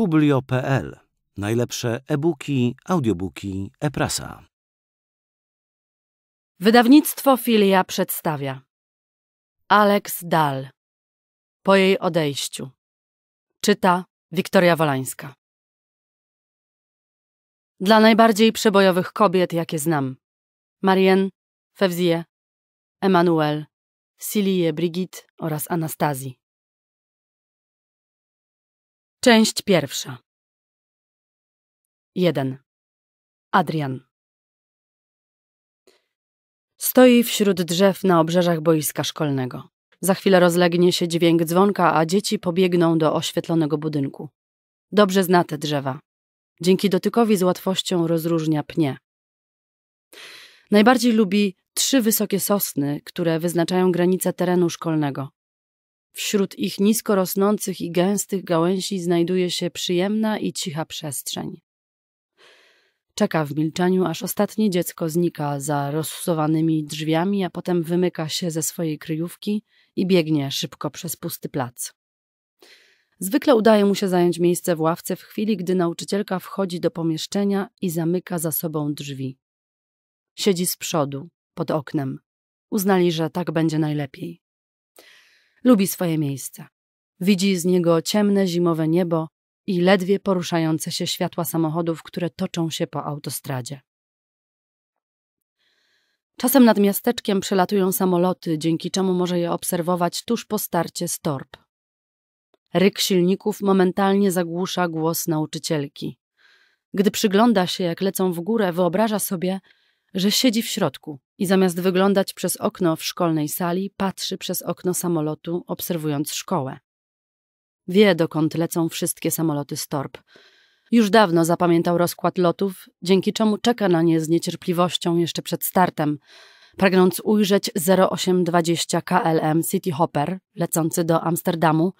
Publio.pl. Najlepsze e-booki, audiobooki, e-prasa. Wydawnictwo Filia przedstawia Alex Dal Po jej odejściu Czyta Wiktoria Wolańska Dla najbardziej przebojowych kobiet, jakie znam Marien, Fevzie, Emmanuel, Silie Brigitte oraz Anastazji Część pierwsza. 1. Adrian. Stoi wśród drzew na obrzeżach boiska szkolnego. Za chwilę rozlegnie się dźwięk dzwonka, a dzieci pobiegną do oświetlonego budynku. Dobrze zna te drzewa. Dzięki dotykowi z łatwością rozróżnia pnie. Najbardziej lubi trzy wysokie sosny, które wyznaczają granicę terenu szkolnego. Wśród ich nisko rosnących i gęstych gałęzi znajduje się przyjemna i cicha przestrzeń. Czeka w milczeniu, aż ostatnie dziecko znika za rozsuwanymi drzwiami, a potem wymyka się ze swojej kryjówki i biegnie szybko przez pusty plac. Zwykle udaje mu się zająć miejsce w ławce w chwili, gdy nauczycielka wchodzi do pomieszczenia i zamyka za sobą drzwi. Siedzi z przodu, pod oknem. Uznali, że tak będzie najlepiej. Lubi swoje miejsce. Widzi z niego ciemne zimowe niebo i ledwie poruszające się światła samochodów, które toczą się po autostradzie. Czasem nad miasteczkiem przelatują samoloty, dzięki czemu może je obserwować tuż po starcie z torb. Ryk silników momentalnie zagłusza głos nauczycielki. Gdy przygląda się, jak lecą w górę, wyobraża sobie, że siedzi w środku i zamiast wyglądać przez okno w szkolnej sali, patrzy przez okno samolotu, obserwując szkołę. Wie, dokąd lecą wszystkie samoloty z torb. Już dawno zapamiętał rozkład lotów, dzięki czemu czeka na nie z niecierpliwością jeszcze przed startem, pragnąc ujrzeć 0820 KLM City Hopper lecący do Amsterdamu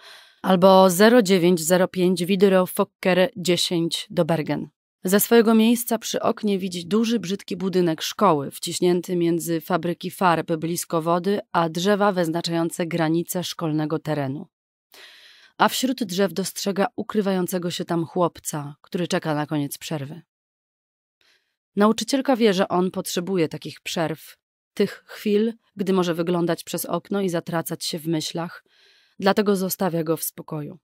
albo 0905 Video Fokker 10 do Bergen. Ze swojego miejsca przy oknie widzi duży, brzydki budynek szkoły, wciśnięty między fabryki farb blisko wody, a drzewa wyznaczające granice szkolnego terenu. A wśród drzew dostrzega ukrywającego się tam chłopca, który czeka na koniec przerwy. Nauczycielka wie, że on potrzebuje takich przerw, tych chwil, gdy może wyglądać przez okno i zatracać się w myślach, dlatego zostawia go w spokoju.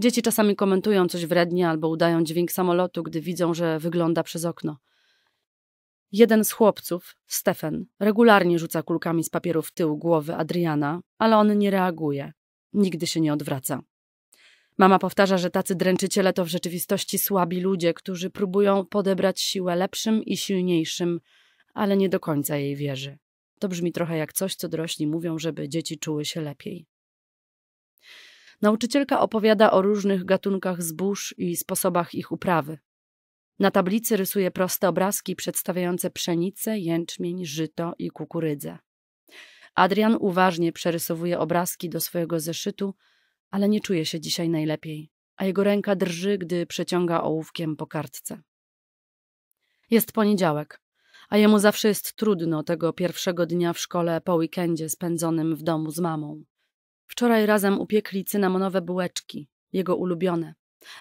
Dzieci czasami komentują coś wrednie albo udają dźwięk samolotu, gdy widzą, że wygląda przez okno. Jeden z chłopców, Stefan, regularnie rzuca kulkami z papieru w tył głowy Adriana, ale on nie reaguje. Nigdy się nie odwraca. Mama powtarza, że tacy dręczyciele to w rzeczywistości słabi ludzie, którzy próbują podebrać siłę lepszym i silniejszym, ale nie do końca jej wierzy. To brzmi trochę jak coś, co dorośli mówią, żeby dzieci czuły się lepiej. Nauczycielka opowiada o różnych gatunkach zbóż i sposobach ich uprawy. Na tablicy rysuje proste obrazki przedstawiające pszenicę, jęczmień, żyto i kukurydzę. Adrian uważnie przerysowuje obrazki do swojego zeszytu, ale nie czuje się dzisiaj najlepiej, a jego ręka drży, gdy przeciąga ołówkiem po kartce. Jest poniedziałek, a jemu zawsze jest trudno tego pierwszego dnia w szkole po weekendzie spędzonym w domu z mamą. Wczoraj razem upiekli cynamonowe bułeczki, jego ulubione,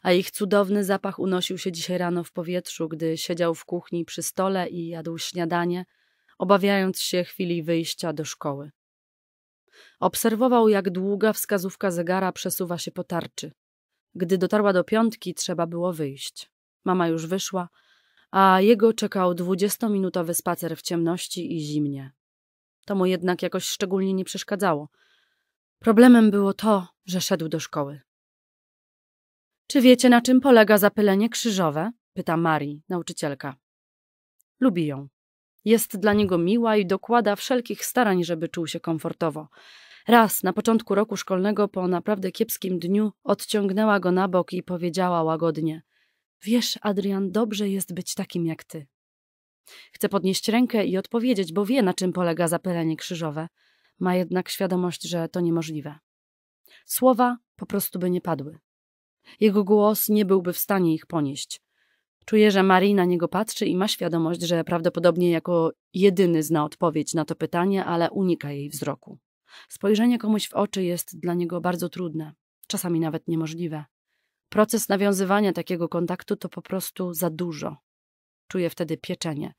a ich cudowny zapach unosił się dzisiaj rano w powietrzu, gdy siedział w kuchni przy stole i jadł śniadanie, obawiając się chwili wyjścia do szkoły. Obserwował, jak długa wskazówka zegara przesuwa się po tarczy. Gdy dotarła do piątki, trzeba było wyjść. Mama już wyszła, a jego czekał dwudziestominutowy spacer w ciemności i zimnie. To mu jednak jakoś szczególnie nie przeszkadzało – Problemem było to, że szedł do szkoły. Czy wiecie, na czym polega zapylenie krzyżowe? pyta Marii, nauczycielka. Lubi ją. Jest dla niego miła i dokłada wszelkich starań, żeby czuł się komfortowo. Raz na początku roku szkolnego, po naprawdę kiepskim dniu, odciągnęła go na bok i powiedziała łagodnie: Wiesz, Adrian, dobrze jest być takim jak ty. Chce podnieść rękę i odpowiedzieć, bo wie, na czym polega zapylenie krzyżowe ma jednak świadomość, że to niemożliwe. Słowa po prostu by nie padły. Jego głos nie byłby w stanie ich ponieść. Czuje, że Marie na niego patrzy i ma świadomość, że prawdopodobnie jako jedyny zna odpowiedź na to pytanie, ale unika jej wzroku. Spojrzenie komuś w oczy jest dla niego bardzo trudne, czasami nawet niemożliwe. Proces nawiązywania takiego kontaktu to po prostu za dużo. Czuje wtedy pieczenie,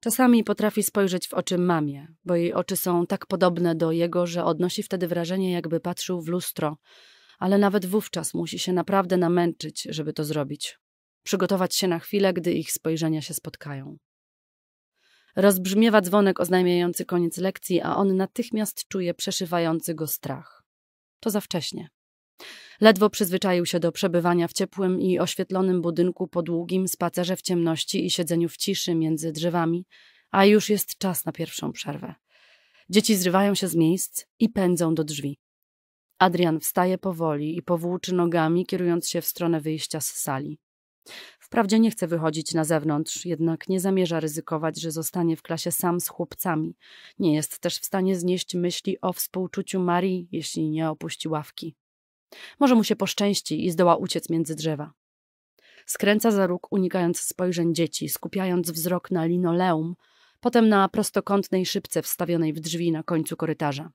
Czasami potrafi spojrzeć w oczy mamie, bo jej oczy są tak podobne do jego, że odnosi wtedy wrażenie, jakby patrzył w lustro, ale nawet wówczas musi się naprawdę namęczyć, żeby to zrobić. Przygotować się na chwilę, gdy ich spojrzenia się spotkają. Rozbrzmiewa dzwonek oznajmiający koniec lekcji, a on natychmiast czuje przeszywający go strach. To za wcześnie. Ledwo przyzwyczaił się do przebywania w ciepłym i oświetlonym budynku po długim spacerze w ciemności i siedzeniu w ciszy między drzewami, a już jest czas na pierwszą przerwę. Dzieci zrywają się z miejsc i pędzą do drzwi. Adrian wstaje powoli i powłóczy nogami, kierując się w stronę wyjścia z sali. Wprawdzie nie chce wychodzić na zewnątrz, jednak nie zamierza ryzykować, że zostanie w klasie sam z chłopcami. Nie jest też w stanie znieść myśli o współczuciu Marii, jeśli nie opuści ławki. Może mu się poszczęści i zdoła uciec między drzewa. Skręca za róg, unikając spojrzeń dzieci, skupiając wzrok na linoleum, potem na prostokątnej szybce wstawionej w drzwi na końcu korytarza.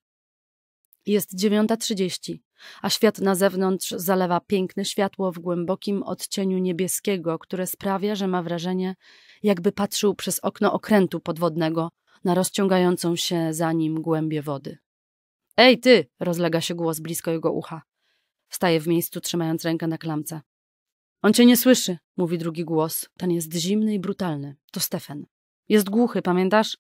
Jest dziewiąta trzydzieści, a świat na zewnątrz zalewa piękne światło w głębokim odcieniu niebieskiego, które sprawia, że ma wrażenie, jakby patrzył przez okno okrętu podwodnego na rozciągającą się za nim głębię wody. Ej, ty! rozlega się głos blisko jego ucha. Wstaje w miejscu, trzymając rękę na klamce. On cię nie słyszy, mówi drugi głos. Ten jest zimny i brutalny. To Stefan. Jest głuchy, pamiętasz?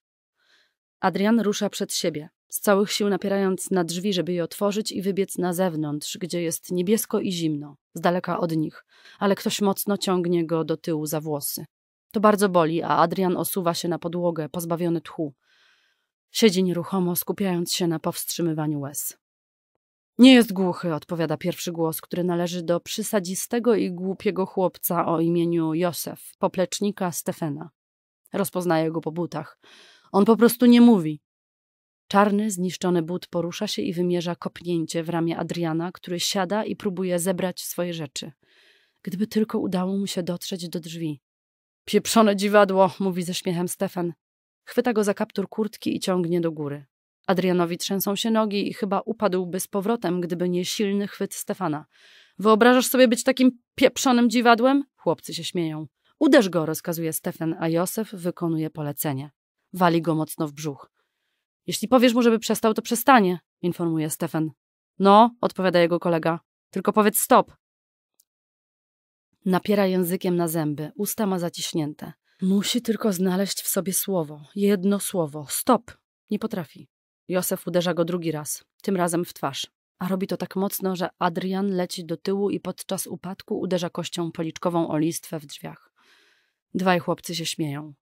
Adrian rusza przed siebie, z całych sił napierając na drzwi, żeby je otworzyć i wybiec na zewnątrz, gdzie jest niebiesko i zimno, z daleka od nich, ale ktoś mocno ciągnie go do tyłu za włosy. To bardzo boli, a Adrian osuwa się na podłogę, pozbawiony tchu. Siedzi nieruchomo, skupiając się na powstrzymywaniu łez. Nie jest głuchy, odpowiada pierwszy głos, który należy do przysadzistego i głupiego chłopca o imieniu Józef, poplecznika Stefena. Rozpoznaje go po butach. On po prostu nie mówi. Czarny, zniszczony but porusza się i wymierza kopnięcie w ramię Adriana, który siada i próbuje zebrać swoje rzeczy. Gdyby tylko udało mu się dotrzeć do drzwi. Pieprzone dziwadło, mówi ze śmiechem Stefan. Chwyta go za kaptur kurtki i ciągnie do góry. Adrianowi trzęsą się nogi i chyba upadłby z powrotem, gdyby nie silny chwyt Stefana. Wyobrażasz sobie być takim pieprzonym dziwadłem? Chłopcy się śmieją. Uderz go, rozkazuje Stefan, a Józef wykonuje polecenie. Wali go mocno w brzuch. Jeśli powiesz mu, żeby przestał, to przestanie, informuje Stefan. No, odpowiada jego kolega. Tylko powiedz stop. Napiera językiem na zęby, usta ma zaciśnięte. Musi tylko znaleźć w sobie słowo, jedno słowo. Stop. Nie potrafi. Józef uderza go drugi raz, tym razem w twarz. A robi to tak mocno, że Adrian leci do tyłu i podczas upadku uderza kością policzkową o listwę w drzwiach. Dwaj chłopcy się śmieją.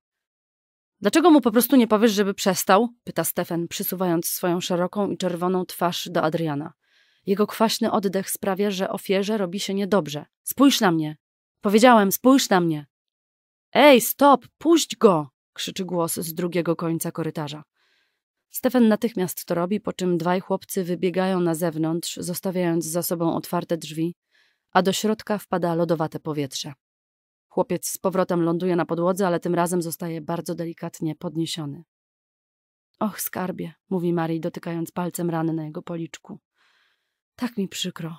Dlaczego mu po prostu nie powiesz, żeby przestał? pyta Stefan, przysuwając swoją szeroką i czerwoną twarz do Adriana. Jego kwaśny oddech sprawia, że ofierze robi się niedobrze. Spójrz na mnie! Powiedziałem, spójrz na mnie! Ej, stop! Puść go! krzyczy głos z drugiego końca korytarza. Stefan natychmiast to robi, po czym dwaj chłopcy wybiegają na zewnątrz, zostawiając za sobą otwarte drzwi, a do środka wpada lodowate powietrze. Chłopiec z powrotem ląduje na podłodze, ale tym razem zostaje bardzo delikatnie podniesiony. Och, skarbie, mówi Marii, dotykając palcem rany na jego policzku. Tak mi przykro.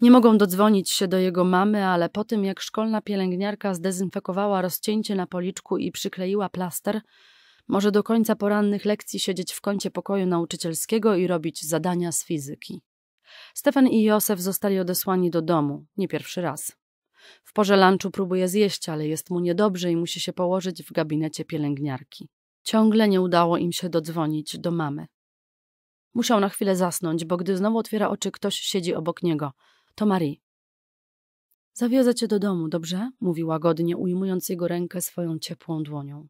Nie mogą dodzwonić się do jego mamy, ale po tym jak szkolna pielęgniarka zdezynfekowała rozcięcie na policzku i przykleiła plaster, może do końca porannych lekcji siedzieć w kącie pokoju nauczycielskiego i robić zadania z fizyki. Stefan i Józef zostali odesłani do domu, nie pierwszy raz. W porze lunchu próbuje zjeść, ale jest mu niedobrze i musi się położyć w gabinecie pielęgniarki. Ciągle nie udało im się dodzwonić do mamy. Musiał na chwilę zasnąć, bo gdy znowu otwiera oczy, ktoś siedzi obok niego. To Marie. Zawiozę cię do domu, dobrze? mówi łagodnie, ujmując jego rękę swoją ciepłą dłonią.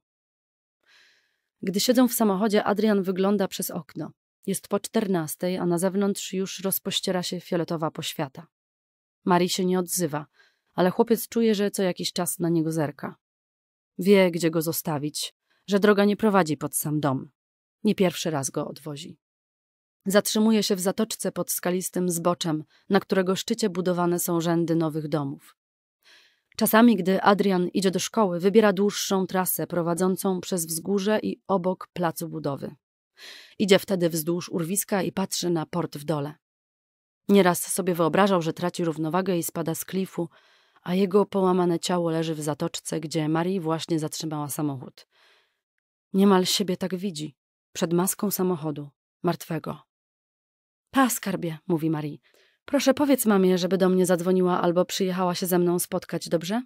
Gdy siedzą w samochodzie, Adrian wygląda przez okno. Jest po czternastej, a na zewnątrz już rozpościera się fioletowa poświata. Marii się nie odzywa, ale chłopiec czuje, że co jakiś czas na niego zerka. Wie, gdzie go zostawić, że droga nie prowadzi pod sam dom. Nie pierwszy raz go odwozi. Zatrzymuje się w zatoczce pod skalistym zboczem, na którego szczycie budowane są rzędy nowych domów. Czasami, gdy Adrian idzie do szkoły, wybiera dłuższą trasę prowadzącą przez wzgórze i obok placu budowy. Idzie wtedy wzdłuż urwiska i patrzy na port w dole. Nieraz sobie wyobrażał, że traci równowagę i spada z klifu, a jego połamane ciało leży w zatoczce, gdzie Marii właśnie zatrzymała samochód. Niemal siebie tak widzi, przed maską samochodu, martwego. Pa, skarbie, mówi Marii, Proszę, powiedz mamie, żeby do mnie zadzwoniła albo przyjechała się ze mną spotkać, dobrze?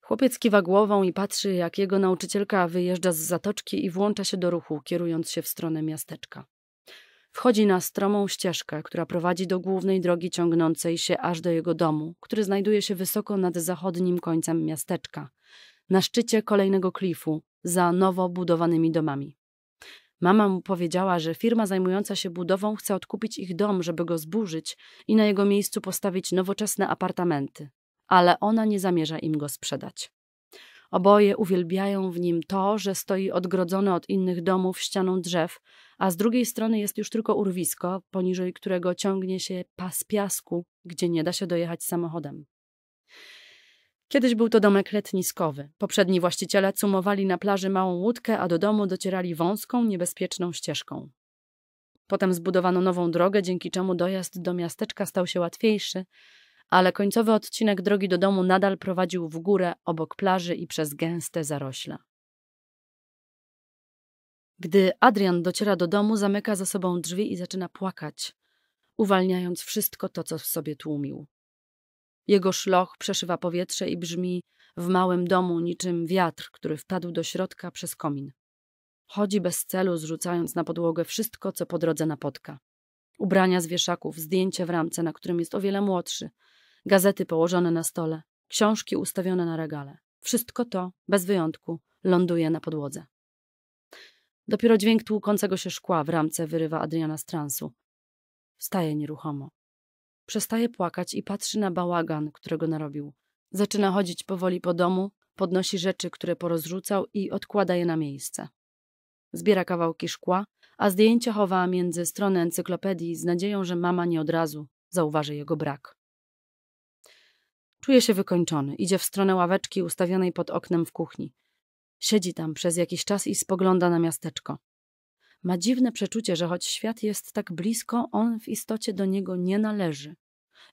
Chłopiec kiwa głową i patrzy, jak jego nauczycielka wyjeżdża z zatoczki i włącza się do ruchu, kierując się w stronę miasteczka. Wchodzi na stromą ścieżkę, która prowadzi do głównej drogi ciągnącej się aż do jego domu, który znajduje się wysoko nad zachodnim końcem miasteczka, na szczycie kolejnego klifu, za nowo budowanymi domami. Mama mu powiedziała, że firma zajmująca się budową chce odkupić ich dom, żeby go zburzyć i na jego miejscu postawić nowoczesne apartamenty, ale ona nie zamierza im go sprzedać. Oboje uwielbiają w nim to, że stoi odgrodzone od innych domów ścianą drzew, a z drugiej strony jest już tylko urwisko, poniżej którego ciągnie się pas piasku, gdzie nie da się dojechać samochodem. Kiedyś był to domek letniskowy. Poprzedni właściciele cumowali na plaży małą łódkę, a do domu docierali wąską, niebezpieczną ścieżką. Potem zbudowano nową drogę, dzięki czemu dojazd do miasteczka stał się łatwiejszy, ale końcowy odcinek drogi do domu nadal prowadził w górę, obok plaży i przez gęste zarośla. Gdy Adrian dociera do domu, zamyka za sobą drzwi i zaczyna płakać, uwalniając wszystko to, co w sobie tłumił. Jego szloch przeszywa powietrze i brzmi w małym domu niczym wiatr, który wpadł do środka przez komin. Chodzi bez celu, zrzucając na podłogę wszystko, co po drodze napotka. Ubrania z wieszaków, zdjęcie w ramce, na którym jest o wiele młodszy, gazety położone na stole, książki ustawione na regale. Wszystko to, bez wyjątku, ląduje na podłodze. Dopiero dźwięk tłukącego się szkła w ramce wyrywa Adriana z transu. Wstaje nieruchomo, Przestaje płakać i patrzy na bałagan, którego narobił. Zaczyna chodzić powoli po domu, podnosi rzeczy, które porozrzucał i odkłada je na miejsce. Zbiera kawałki szkła, a zdjęcia chowa między strony encyklopedii z nadzieją, że mama nie od razu zauważy jego brak. Czuje się wykończony, idzie w stronę ławeczki ustawionej pod oknem w kuchni. Siedzi tam przez jakiś czas i spogląda na miasteczko. Ma dziwne przeczucie, że choć świat jest tak blisko, on w istocie do niego nie należy.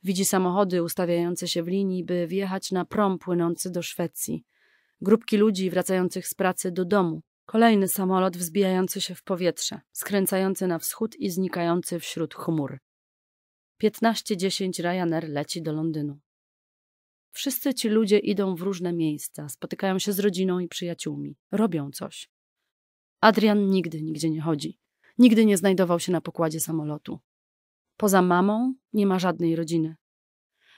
Widzi samochody ustawiające się w linii, by wjechać na prom płynący do Szwecji. Grupki ludzi wracających z pracy do domu. Kolejny samolot wzbijający się w powietrze, skręcający na wschód i znikający wśród chmur. 15.10 Ryanair leci do Londynu. Wszyscy ci ludzie idą w różne miejsca, spotykają się z rodziną i przyjaciółmi, robią coś. Adrian nigdy nigdzie nie chodzi. Nigdy nie znajdował się na pokładzie samolotu. Poza mamą nie ma żadnej rodziny.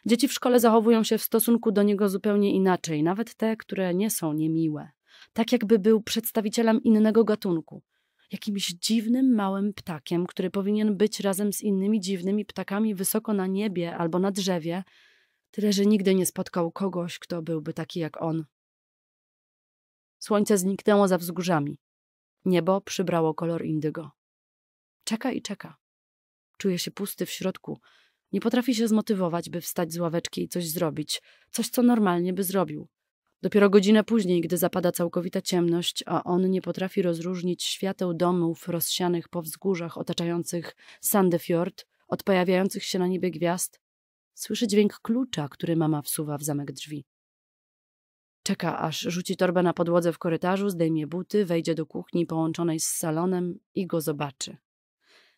Dzieci w szkole zachowują się w stosunku do niego zupełnie inaczej, nawet te, które nie są niemiłe. Tak jakby był przedstawicielem innego gatunku. Jakimś dziwnym małym ptakiem, który powinien być razem z innymi dziwnymi ptakami wysoko na niebie albo na drzewie, tyle że nigdy nie spotkał kogoś, kto byłby taki jak on. Słońce zniknęło za wzgórzami. Niebo przybrało kolor indygo. Czeka i czeka. Czuje się pusty w środku. Nie potrafi się zmotywować, by wstać z ławeczki i coś zrobić. Coś, co normalnie by zrobił. Dopiero godzinę później, gdy zapada całkowita ciemność, a on nie potrafi rozróżnić świateł domów rozsianych po wzgórzach otaczających Sandefjord od pojawiających się na niebie gwiazd, słyszy dźwięk klucza, który mama wsuwa w zamek drzwi. Czeka, aż rzuci torbę na podłodze w korytarzu, zdejmie buty, wejdzie do kuchni połączonej z salonem i go zobaczy.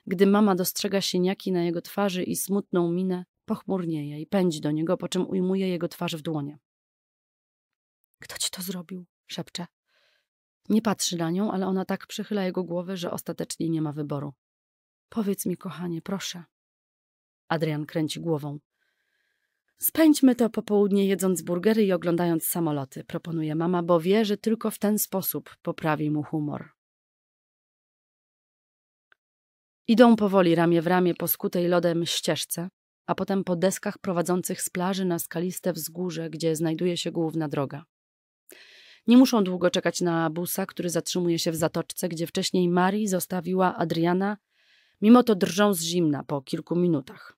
Gdy mama dostrzega sieniaki na jego twarzy i smutną minę, pochmurnieje i pędzi do niego, po czym ujmuje jego twarz w dłonie. Kto ci to zrobił? szepcze. Nie patrzy na nią, ale ona tak przychyla jego głowę, że ostatecznie nie ma wyboru. Powiedz mi, kochanie, proszę. Adrian kręci głową. Spędźmy to popołudnie jedząc burgery i oglądając samoloty, proponuje mama, bo wie, że tylko w ten sposób poprawi mu humor. Idą powoli ramię w ramię po skutej lodem ścieżce, a potem po deskach prowadzących z plaży na skaliste wzgórze, gdzie znajduje się główna droga. Nie muszą długo czekać na busa, który zatrzymuje się w zatoczce, gdzie wcześniej Mari zostawiła Adriana, mimo to drżą z zimna po kilku minutach.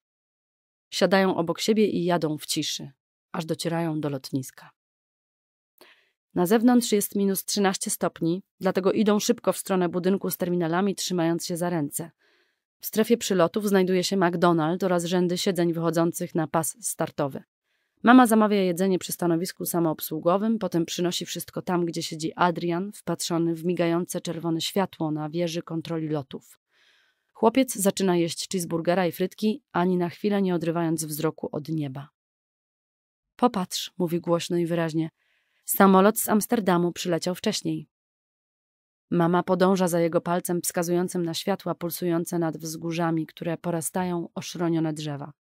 Siadają obok siebie i jadą w ciszy, aż docierają do lotniska. Na zewnątrz jest minus 13 stopni, dlatego idą szybko w stronę budynku z terminalami, trzymając się za ręce. W strefie przylotów znajduje się McDonald's oraz rzędy siedzeń wychodzących na pas startowy. Mama zamawia jedzenie przy stanowisku samoobsługowym, potem przynosi wszystko tam, gdzie siedzi Adrian, wpatrzony w migające czerwone światło na wieży kontroli lotów. Chłopiec zaczyna jeść cheeseburgera i frytki, ani na chwilę nie odrywając wzroku od nieba. Popatrz, mówi głośno i wyraźnie. Samolot z Amsterdamu przyleciał wcześniej. Mama podąża za jego palcem wskazującym na światła pulsujące nad wzgórzami, które porastają oszronione drzewa.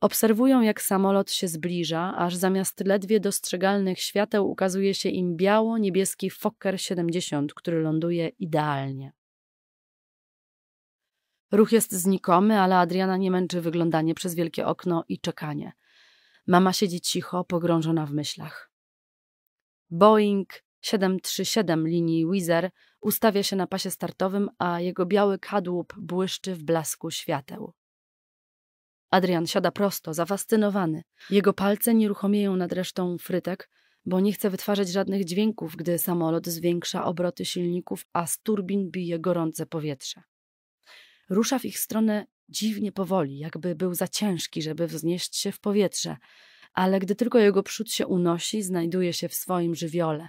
Obserwują, jak samolot się zbliża, aż zamiast ledwie dostrzegalnych świateł ukazuje się im biało-niebieski Fokker 70, który ląduje idealnie. Ruch jest znikomy, ale Adriana nie męczy wyglądanie przez wielkie okno i czekanie. Mama siedzi cicho, pogrążona w myślach. Boeing 737 linii Wizer ustawia się na pasie startowym, a jego biały kadłub błyszczy w blasku świateł. Adrian siada prosto, zafascynowany. Jego palce nieruchomieją nad resztą frytek, bo nie chce wytwarzać żadnych dźwięków, gdy samolot zwiększa obroty silników, a z turbin bije gorące powietrze rusza w ich stronę dziwnie powoli, jakby był za ciężki, żeby wznieść się w powietrze, ale gdy tylko jego przód się unosi, znajduje się w swoim żywiole.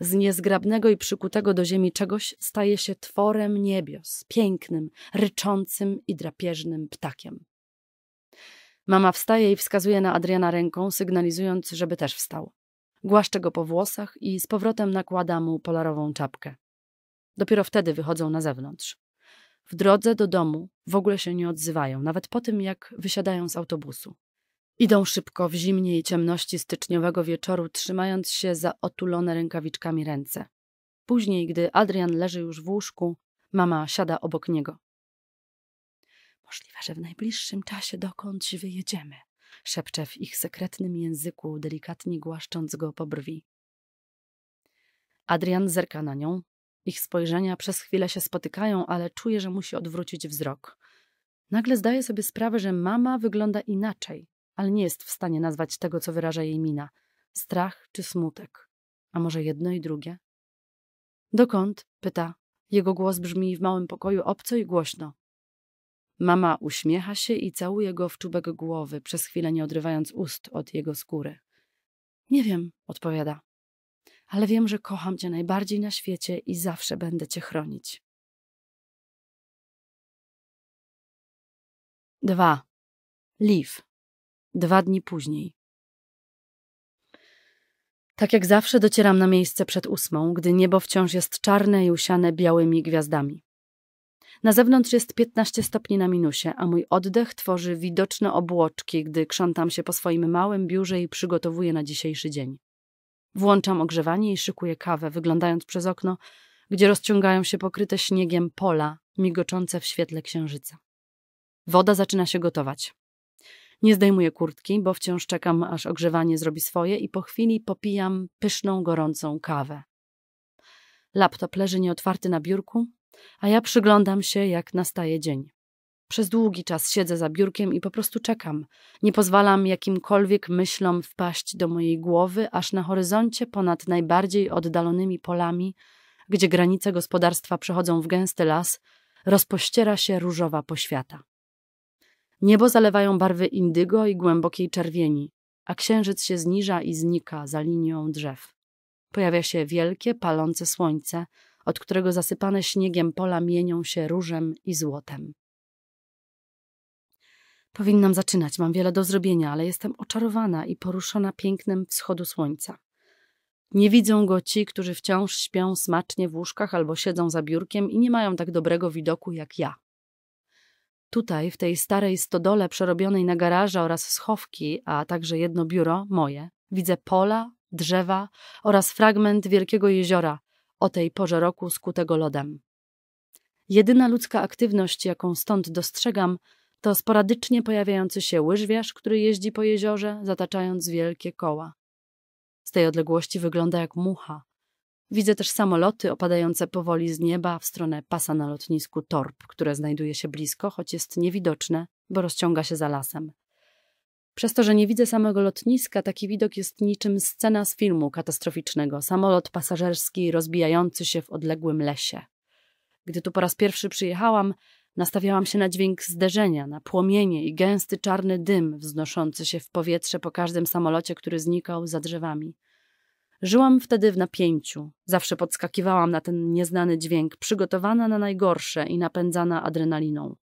Z niezgrabnego i przykutego do ziemi czegoś staje się tworem niebios, pięknym, ryczącym i drapieżnym ptakiem. Mama wstaje i wskazuje na Adriana ręką, sygnalizując, żeby też wstał. Głaszcze go po włosach i z powrotem nakłada mu polarową czapkę. Dopiero wtedy wychodzą na zewnątrz. W drodze do domu w ogóle się nie odzywają, nawet po tym, jak wysiadają z autobusu. Idą szybko w zimnie i ciemności styczniowego wieczoru, trzymając się za otulone rękawiczkami ręce. Później, gdy Adrian leży już w łóżku, mama siada obok niego. Możliwe, że w najbliższym czasie dokądś wyjedziemy, szepcze w ich sekretnym języku, delikatnie głaszcząc go po brwi. Adrian zerka na nią, ich spojrzenia przez chwilę się spotykają, ale czuje, że musi odwrócić wzrok. Nagle zdaje sobie sprawę, że mama wygląda inaczej, ale nie jest w stanie nazwać tego, co wyraża jej mina. Strach czy smutek? A może jedno i drugie? Dokąd? pyta. Jego głos brzmi w małym pokoju obco i głośno. Mama uśmiecha się i całuje go w czubek głowy, przez chwilę nie odrywając ust od jego skóry. Nie wiem, odpowiada ale wiem, że kocham Cię najbardziej na świecie i zawsze będę Cię chronić. 2. Liv. Dwa dni później. Tak jak zawsze docieram na miejsce przed ósmą, gdy niebo wciąż jest czarne i usiane białymi gwiazdami. Na zewnątrz jest 15 stopni na minusie, a mój oddech tworzy widoczne obłoczki, gdy krzątam się po swoim małym biurze i przygotowuję na dzisiejszy dzień. Włączam ogrzewanie i szykuję kawę, wyglądając przez okno, gdzie rozciągają się pokryte śniegiem pola, migoczące w świetle księżyca. Woda zaczyna się gotować. Nie zdejmuję kurtki, bo wciąż czekam, aż ogrzewanie zrobi swoje i po chwili popijam pyszną, gorącą kawę. Laptop leży nieotwarty na biurku, a ja przyglądam się, jak nastaje dzień. Przez długi czas siedzę za biurkiem i po prostu czekam. Nie pozwalam jakimkolwiek myślom wpaść do mojej głowy, aż na horyzoncie ponad najbardziej oddalonymi polami, gdzie granice gospodarstwa przechodzą w gęsty las, rozpościera się różowa poświata. Niebo zalewają barwy indygo i głębokiej czerwieni, a księżyc się zniża i znika za linią drzew. Pojawia się wielkie, palące słońce, od którego zasypane śniegiem pola mienią się różem i złotem. Powinnam zaczynać, mam wiele do zrobienia, ale jestem oczarowana i poruszona pięknem wschodu słońca. Nie widzą go ci, którzy wciąż śpią smacznie w łóżkach albo siedzą za biurkiem i nie mają tak dobrego widoku jak ja. Tutaj, w tej starej stodole przerobionej na garaże oraz schowki, a także jedno biuro, moje, widzę pola, drzewa oraz fragment wielkiego jeziora, o tej porze roku skutego lodem. Jedyna ludzka aktywność, jaką stąd dostrzegam, to sporadycznie pojawiający się łyżwiarz, który jeździ po jeziorze, zataczając wielkie koła. Z tej odległości wygląda jak mucha. Widzę też samoloty opadające powoli z nieba w stronę pasa na lotnisku Torp, które znajduje się blisko, choć jest niewidoczne, bo rozciąga się za lasem. Przez to, że nie widzę samego lotniska, taki widok jest niczym scena z filmu katastroficznego. Samolot pasażerski rozbijający się w odległym lesie. Gdy tu po raz pierwszy przyjechałam, Nastawiałam się na dźwięk zderzenia, na płomienie i gęsty czarny dym wznoszący się w powietrze po każdym samolocie, który znikał za drzewami. Żyłam wtedy w napięciu. Zawsze podskakiwałam na ten nieznany dźwięk, przygotowana na najgorsze i napędzana adrenaliną.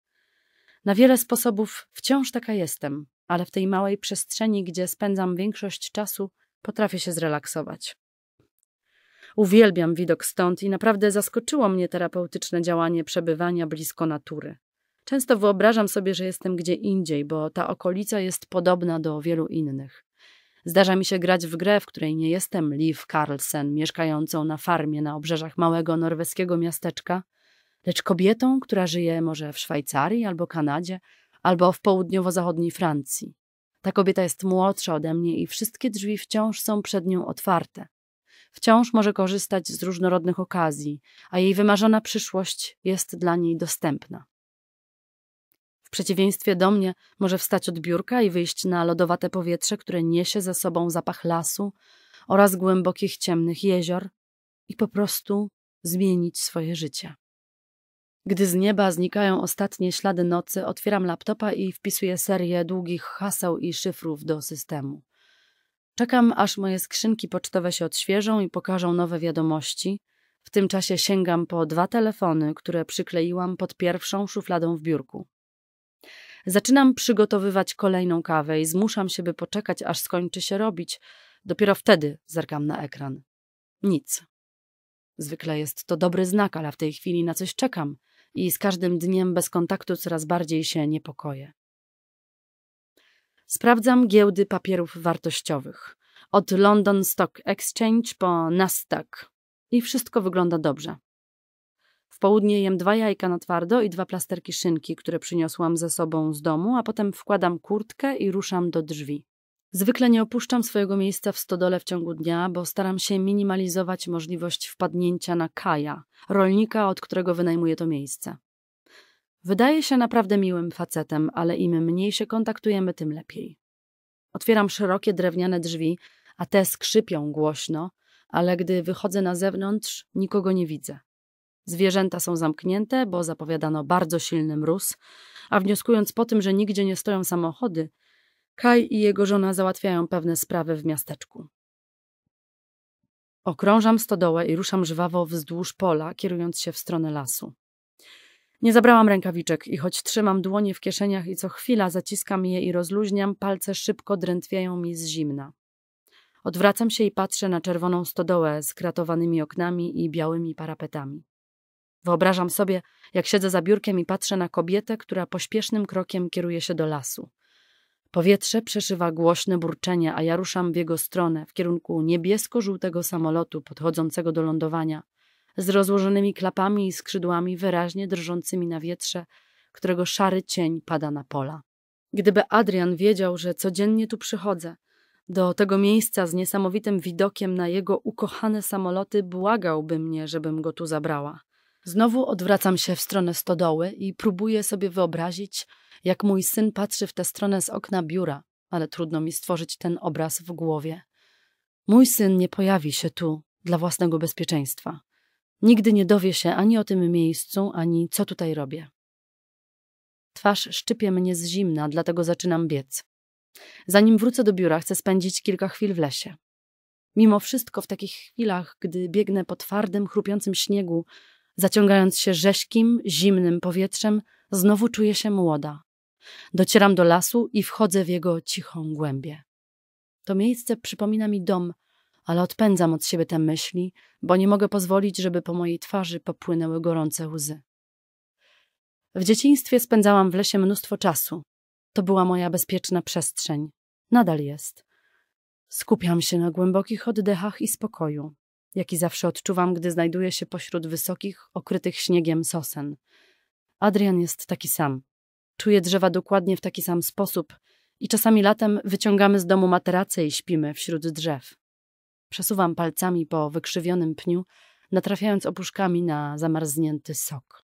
Na wiele sposobów wciąż taka jestem, ale w tej małej przestrzeni, gdzie spędzam większość czasu, potrafię się zrelaksować. Uwielbiam widok stąd i naprawdę zaskoczyło mnie terapeutyczne działanie przebywania blisko natury. Często wyobrażam sobie, że jestem gdzie indziej, bo ta okolica jest podobna do wielu innych. Zdarza mi się grać w grę, w której nie jestem Liv Carlsen, mieszkającą na farmie na obrzeżach małego norweskiego miasteczka, lecz kobietą, która żyje może w Szwajcarii albo Kanadzie, albo w południowo-zachodniej Francji. Ta kobieta jest młodsza ode mnie i wszystkie drzwi wciąż są przed nią otwarte wciąż może korzystać z różnorodnych okazji, a jej wymarzona przyszłość jest dla niej dostępna. W przeciwieństwie do mnie może wstać od biurka i wyjść na lodowate powietrze, które niesie za sobą zapach lasu oraz głębokich ciemnych jezior i po prostu zmienić swoje życie. Gdy z nieba znikają ostatnie ślady nocy, otwieram laptopa i wpisuję serię długich haseł i szyfrów do systemu. Czekam, aż moje skrzynki pocztowe się odświeżą i pokażą nowe wiadomości. W tym czasie sięgam po dwa telefony, które przykleiłam pod pierwszą szufladą w biurku. Zaczynam przygotowywać kolejną kawę i zmuszam się, by poczekać, aż skończy się robić. Dopiero wtedy zerkam na ekran. Nic. Zwykle jest to dobry znak, ale w tej chwili na coś czekam i z każdym dniem bez kontaktu coraz bardziej się niepokoję. Sprawdzam giełdy papierów wartościowych. Od London Stock Exchange po Nasdaq. I wszystko wygląda dobrze. W południe jem dwa jajka na twardo i dwa plasterki szynki, które przyniosłam ze sobą z domu, a potem wkładam kurtkę i ruszam do drzwi. Zwykle nie opuszczam swojego miejsca w stodole w ciągu dnia, bo staram się minimalizować możliwość wpadnięcia na Kaja, rolnika, od którego wynajmuję to miejsce. Wydaje się naprawdę miłym facetem, ale im mniej się kontaktujemy, tym lepiej. Otwieram szerokie drewniane drzwi, a te skrzypią głośno, ale gdy wychodzę na zewnątrz, nikogo nie widzę. Zwierzęta są zamknięte, bo zapowiadano bardzo silny mróz, a wnioskując po tym, że nigdzie nie stoją samochody, Kaj i jego żona załatwiają pewne sprawy w miasteczku. Okrążam stodołę i ruszam żwawo wzdłuż pola, kierując się w stronę lasu. Nie zabrałam rękawiczek i choć trzymam dłonie w kieszeniach i co chwila zaciskam je i rozluźniam, palce szybko drętwiają mi z zimna. Odwracam się i patrzę na czerwoną stodołę z kratowanymi oknami i białymi parapetami. Wyobrażam sobie, jak siedzę za biurkiem i patrzę na kobietę, która pośpiesznym krokiem kieruje się do lasu. Powietrze przeszywa głośne burczenie, a ja ruszam w jego stronę, w kierunku niebiesko-żółtego samolotu podchodzącego do lądowania – z rozłożonymi klapami i skrzydłami wyraźnie drżącymi na wietrze, którego szary cień pada na pola. Gdyby Adrian wiedział, że codziennie tu przychodzę, do tego miejsca z niesamowitym widokiem na jego ukochane samoloty, błagałby mnie, żebym go tu zabrała. Znowu odwracam się w stronę stodoły i próbuję sobie wyobrazić, jak mój syn patrzy w tę stronę z okna biura, ale trudno mi stworzyć ten obraz w głowie. Mój syn nie pojawi się tu dla własnego bezpieczeństwa. Nigdy nie dowie się ani o tym miejscu, ani co tutaj robię. Twarz szczypie mnie z zimna, dlatego zaczynam biec. Zanim wrócę do biura, chcę spędzić kilka chwil w lesie. Mimo wszystko w takich chwilach, gdy biegnę po twardym, chrupiącym śniegu, zaciągając się rześkim, zimnym powietrzem, znowu czuję się młoda. Docieram do lasu i wchodzę w jego cichą głębię. To miejsce przypomina mi dom, ale odpędzam od siebie te myśli, bo nie mogę pozwolić, żeby po mojej twarzy popłynęły gorące łzy. W dzieciństwie spędzałam w lesie mnóstwo czasu. To była moja bezpieczna przestrzeń. Nadal jest. Skupiam się na głębokich oddechach i spokoju, jaki zawsze odczuwam, gdy znajduję się pośród wysokich, okrytych śniegiem sosen. Adrian jest taki sam. Czuje drzewa dokładnie w taki sam sposób i czasami latem wyciągamy z domu materace i śpimy wśród drzew. Przesuwam palcami po wykrzywionym pniu, natrafiając opuszkami na zamarznięty sok.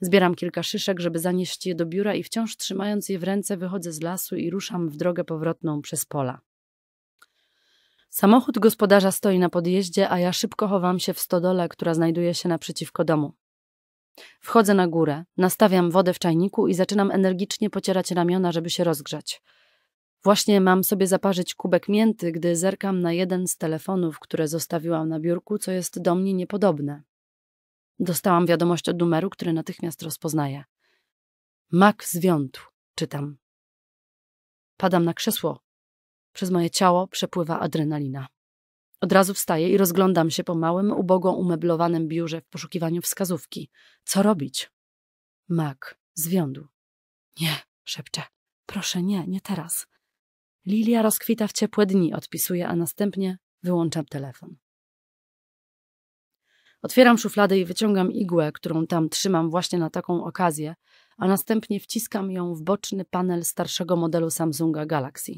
Zbieram kilka szyszek, żeby zanieść je do biura i wciąż trzymając je w ręce wychodzę z lasu i ruszam w drogę powrotną przez pola. Samochód gospodarza stoi na podjeździe, a ja szybko chowam się w stodole, która znajduje się naprzeciwko domu. Wchodzę na górę, nastawiam wodę w czajniku i zaczynam energicznie pocierać ramiona, żeby się rozgrzać. Właśnie mam sobie zaparzyć kubek mięty, gdy zerkam na jeden z telefonów, które zostawiłam na biurku, co jest do mnie niepodobne. Dostałam wiadomość od numeru, który natychmiast rozpoznaję. Mak zwiątł, czytam. Padam na krzesło. Przez moje ciało przepływa adrenalina. Od razu wstaję i rozglądam się po małym, ubogo umeblowanym biurze w poszukiwaniu wskazówki. Co robić? Mak zwiądł. Nie, szepczę. Proszę, nie, nie teraz. Lilia rozkwita w ciepłe dni, odpisuję, a następnie wyłączam telefon. Otwieram szufladę i wyciągam igłę, którą tam trzymam właśnie na taką okazję, a następnie wciskam ją w boczny panel starszego modelu Samsunga Galaxy.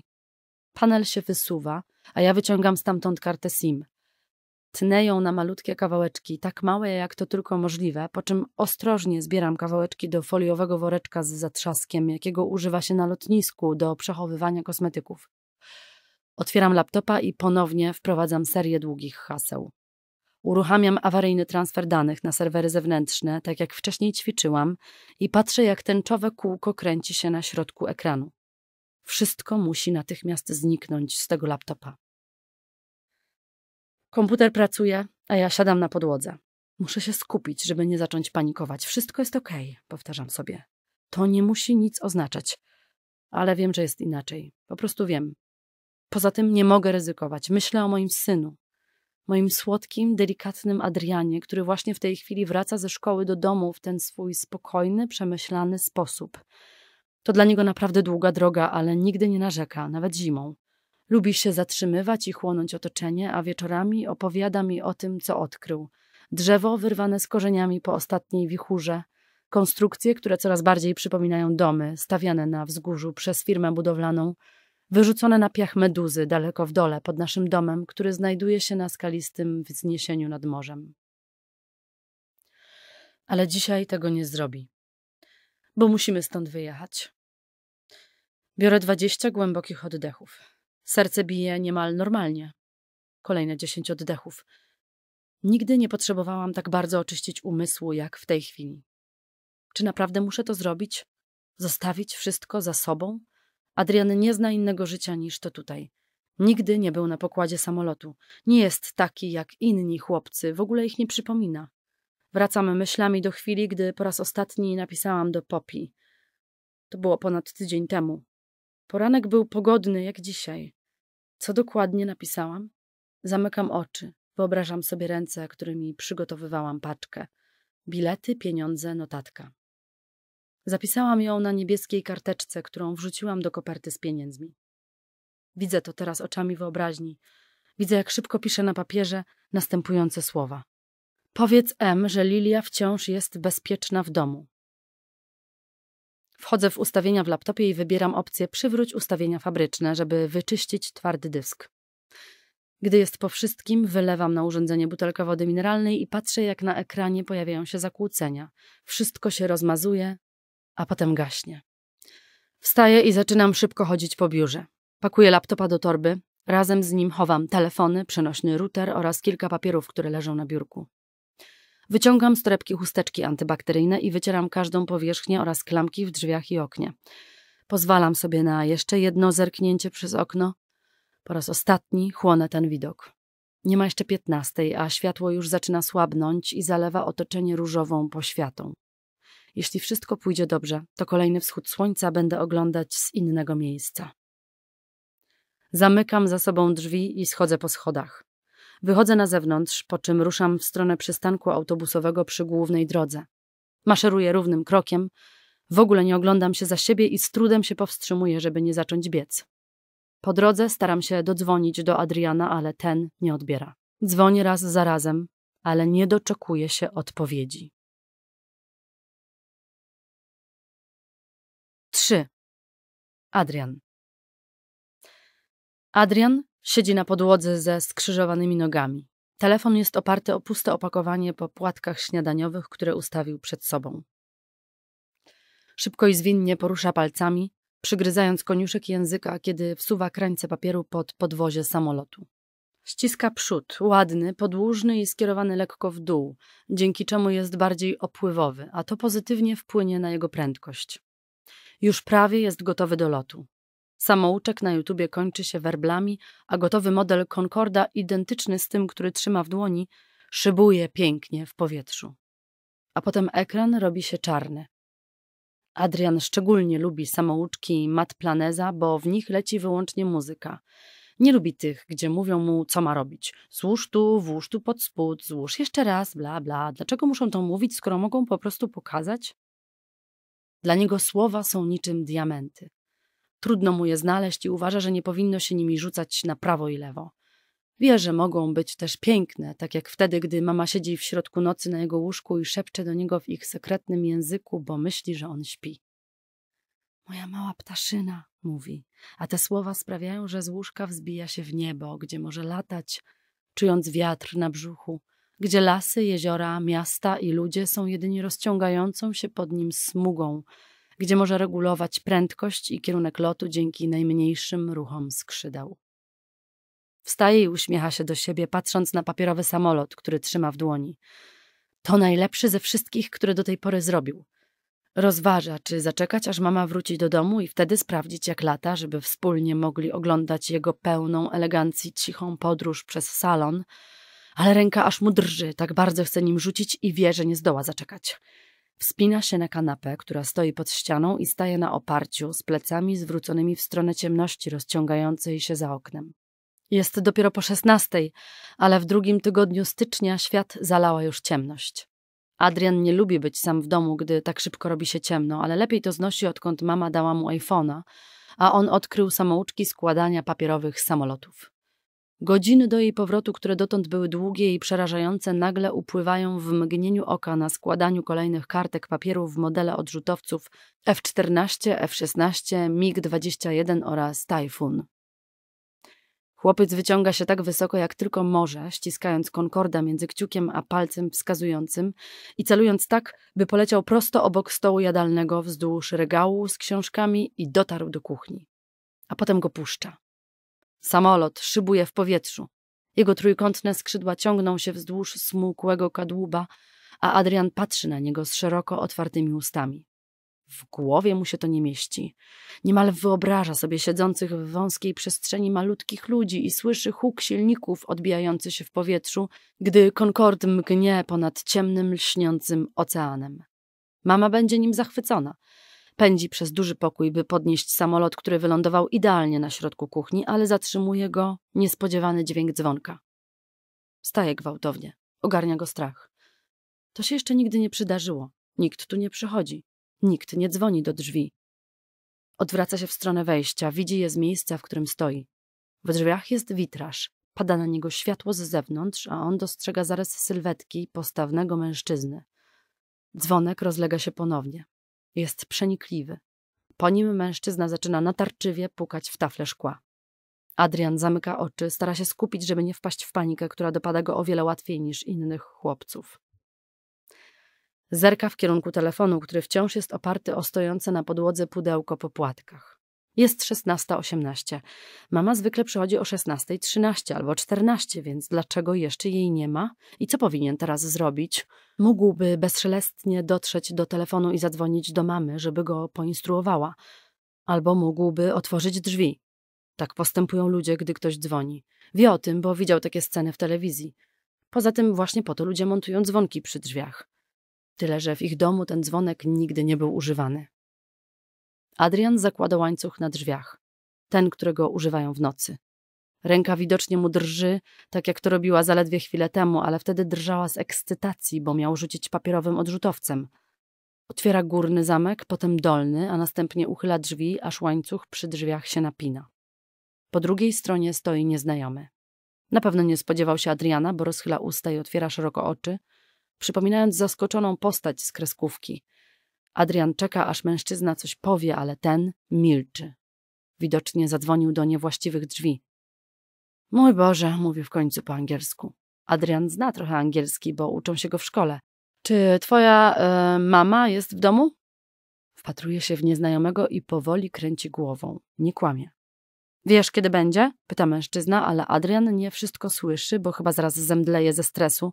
Panel się wysuwa, a ja wyciągam stamtąd kartę SIM, tnę ją na malutkie kawałeczki, tak małe jak to tylko możliwe, po czym ostrożnie zbieram kawałeczki do foliowego woreczka z zatrzaskiem, jakiego używa się na lotnisku do przechowywania kosmetyków. Otwieram laptopa i ponownie wprowadzam serię długich haseł. Uruchamiam awaryjny transfer danych na serwery zewnętrzne, tak jak wcześniej ćwiczyłam, i patrzę, jak tęczowe kółko kręci się na środku ekranu. Wszystko musi natychmiast zniknąć z tego laptopa. Komputer pracuje, a ja siadam na podłodze. Muszę się skupić, żeby nie zacząć panikować. Wszystko jest okej, powtarzam sobie. To nie musi nic oznaczać. Ale wiem, że jest inaczej. Po prostu wiem. Poza tym nie mogę ryzykować. Myślę o moim synu. Moim słodkim, delikatnym Adrianie, który właśnie w tej chwili wraca ze szkoły do domu w ten swój spokojny, przemyślany sposób. To dla niego naprawdę długa droga, ale nigdy nie narzeka, nawet zimą. Lubi się zatrzymywać i chłonąć otoczenie, a wieczorami opowiada mi o tym, co odkrył. Drzewo wyrwane z korzeniami po ostatniej wichurze, konstrukcje, które coraz bardziej przypominają domy, stawiane na wzgórzu przez firmę budowlaną, wyrzucone na piach meduzy daleko w dole pod naszym domem, który znajduje się na skalistym wzniesieniu nad morzem. Ale dzisiaj tego nie zrobi, bo musimy stąd wyjechać. Biorę dwadzieścia głębokich oddechów. Serce bije niemal normalnie. Kolejne dziesięć oddechów. Nigdy nie potrzebowałam tak bardzo oczyścić umysłu, jak w tej chwili. Czy naprawdę muszę to zrobić? Zostawić wszystko za sobą? Adrian nie zna innego życia niż to tutaj. Nigdy nie był na pokładzie samolotu. Nie jest taki jak inni chłopcy, w ogóle ich nie przypomina. Wracam myślami do chwili, gdy po raz ostatni napisałam do Popi. To było ponad tydzień temu. Poranek był pogodny jak dzisiaj. Co dokładnie napisałam? Zamykam oczy, wyobrażam sobie ręce, którymi przygotowywałam paczkę. Bilety, pieniądze, notatka. Zapisałam ją na niebieskiej karteczce, którą wrzuciłam do koperty z pieniędzmi. Widzę to teraz oczami wyobraźni. Widzę, jak szybko piszę na papierze następujące słowa. Powiedz M, że Lilia wciąż jest bezpieczna w domu. Wchodzę w ustawienia w laptopie i wybieram opcję Przywróć ustawienia fabryczne, żeby wyczyścić twardy dysk. Gdy jest po wszystkim, wylewam na urządzenie butelkę wody mineralnej i patrzę, jak na ekranie pojawiają się zakłócenia. Wszystko się rozmazuje, a potem gaśnie. Wstaję i zaczynam szybko chodzić po biurze. Pakuję laptopa do torby, razem z nim chowam telefony, przenośny router oraz kilka papierów, które leżą na biurku. Wyciągam z torebki chusteczki antybakteryjne i wycieram każdą powierzchnię oraz klamki w drzwiach i oknie. Pozwalam sobie na jeszcze jedno zerknięcie przez okno. Po raz ostatni chłonę ten widok. Nie ma jeszcze piętnastej, a światło już zaczyna słabnąć i zalewa otoczenie różową poświatą. Jeśli wszystko pójdzie dobrze, to kolejny wschód słońca będę oglądać z innego miejsca. Zamykam za sobą drzwi i schodzę po schodach. Wychodzę na zewnątrz, po czym ruszam w stronę przystanku autobusowego przy głównej drodze. Maszeruję równym krokiem, w ogóle nie oglądam się za siebie i z trudem się powstrzymuję, żeby nie zacząć biec. Po drodze staram się dodzwonić do Adriana, ale ten nie odbiera. Dzwonię raz za razem, ale nie doczekuję się odpowiedzi. 3. Adrian. Adrian Siedzi na podłodze ze skrzyżowanymi nogami. Telefon jest oparty o puste opakowanie po płatkach śniadaniowych, które ustawił przed sobą. Szybko i zwinnie porusza palcami, przygryzając koniuszek języka, kiedy wsuwa krańce papieru pod podwozie samolotu. Ściska przód, ładny, podłużny i skierowany lekko w dół, dzięki czemu jest bardziej opływowy, a to pozytywnie wpłynie na jego prędkość. Już prawie jest gotowy do lotu. Samouczek na YouTubie kończy się werblami, a gotowy model Concorda, identyczny z tym, który trzyma w dłoni, szybuje pięknie w powietrzu. A potem ekran robi się czarny. Adrian szczególnie lubi samouczki Mat Planeza, bo w nich leci wyłącznie muzyka. Nie lubi tych, gdzie mówią mu, co ma robić. Złóż tu, włóż tu pod spód, złóż jeszcze raz, bla, bla. Dlaczego muszą to mówić, skoro mogą po prostu pokazać? Dla niego słowa są niczym diamenty. Trudno mu je znaleźć i uważa, że nie powinno się nimi rzucać na prawo i lewo. Wie, że mogą być też piękne, tak jak wtedy, gdy mama siedzi w środku nocy na jego łóżku i szepcze do niego w ich sekretnym języku, bo myśli, że on śpi. Moja mała ptaszyna, mówi, a te słowa sprawiają, że z łóżka wzbija się w niebo, gdzie może latać, czując wiatr na brzuchu, gdzie lasy, jeziora, miasta i ludzie są jedynie rozciągającą się pod nim smugą, gdzie może regulować prędkość i kierunek lotu dzięki najmniejszym ruchom skrzydeł. Wstaje i uśmiecha się do siebie, patrząc na papierowy samolot, który trzyma w dłoni. To najlepszy ze wszystkich, które do tej pory zrobił. Rozważa, czy zaczekać, aż mama wróci do domu i wtedy sprawdzić, jak lata, żeby wspólnie mogli oglądać jego pełną elegancji cichą podróż przez salon, ale ręka aż mu drży, tak bardzo chce nim rzucić i wie, że nie zdoła zaczekać. Wspina się na kanapę, która stoi pod ścianą i staje na oparciu, z plecami zwróconymi w stronę ciemności rozciągającej się za oknem. Jest dopiero po szesnastej, ale w drugim tygodniu stycznia świat zalała już ciemność. Adrian nie lubi być sam w domu, gdy tak szybko robi się ciemno, ale lepiej to znosi, odkąd mama dała mu iPhone'a, a on odkrył samouczki składania papierowych samolotów. Godziny do jej powrotu, które dotąd były długie i przerażające, nagle upływają w mgnieniu oka na składaniu kolejnych kartek papieru w modele odrzutowców F-14, F-16, MiG-21 oraz Tajfun. Chłopiec wyciąga się tak wysoko, jak tylko może, ściskając konkorda między kciukiem a palcem wskazującym i celując tak, by poleciał prosto obok stołu jadalnego wzdłuż regału z książkami i dotarł do kuchni. A potem go puszcza. Samolot szybuje w powietrzu. Jego trójkątne skrzydła ciągną się wzdłuż smukłego kadłuba, a Adrian patrzy na niego z szeroko otwartymi ustami. W głowie mu się to nie mieści. Niemal wyobraża sobie siedzących w wąskiej przestrzeni malutkich ludzi i słyszy huk silników odbijający się w powietrzu, gdy Concorde mgnie ponad ciemnym, lśniącym oceanem. Mama będzie nim zachwycona. Pędzi przez duży pokój, by podnieść samolot, który wylądował idealnie na środku kuchni, ale zatrzymuje go niespodziewany dźwięk dzwonka. Staje gwałtownie. Ogarnia go strach. To się jeszcze nigdy nie przydarzyło. Nikt tu nie przychodzi. Nikt nie dzwoni do drzwi. Odwraca się w stronę wejścia, widzi je z miejsca, w którym stoi. W drzwiach jest witraż. Pada na niego światło z zewnątrz, a on dostrzega zarys sylwetki postawnego mężczyzny. Dzwonek rozlega się ponownie. Jest przenikliwy. Po nim mężczyzna zaczyna natarczywie pukać w tafle szkła. Adrian zamyka oczy, stara się skupić, żeby nie wpaść w panikę, która dopada go o wiele łatwiej niż innych chłopców. Zerka w kierunku telefonu, który wciąż jest oparty o stojące na podłodze pudełko po płatkach. Jest 16.18. Mama zwykle przychodzi o 16.13 albo 14, więc dlaczego jeszcze jej nie ma? I co powinien teraz zrobić? Mógłby bezszelestnie dotrzeć do telefonu i zadzwonić do mamy, żeby go poinstruowała. Albo mógłby otworzyć drzwi. Tak postępują ludzie, gdy ktoś dzwoni. Wie o tym, bo widział takie sceny w telewizji. Poza tym właśnie po to ludzie montują dzwonki przy drzwiach. Tyle, że w ich domu ten dzwonek nigdy nie był używany. Adrian zakłada łańcuch na drzwiach, ten, którego używają w nocy. Ręka widocznie mu drży, tak jak to robiła zaledwie chwilę temu, ale wtedy drżała z ekscytacji, bo miał rzucić papierowym odrzutowcem. Otwiera górny zamek, potem dolny, a następnie uchyla drzwi, aż łańcuch przy drzwiach się napina. Po drugiej stronie stoi nieznajomy. Na pewno nie spodziewał się Adriana, bo rozchyla usta i otwiera szeroko oczy, przypominając zaskoczoną postać z kreskówki – Adrian czeka, aż mężczyzna coś powie, ale ten milczy. Widocznie zadzwonił do niewłaściwych drzwi. Mój Boże, mówi w końcu po angielsku. Adrian zna trochę angielski, bo uczą się go w szkole. Czy twoja y, mama jest w domu? Wpatruje się w nieznajomego i powoli kręci głową. Nie kłamie. Wiesz, kiedy będzie? Pyta mężczyzna, ale Adrian nie wszystko słyszy, bo chyba zaraz zemdleje ze stresu.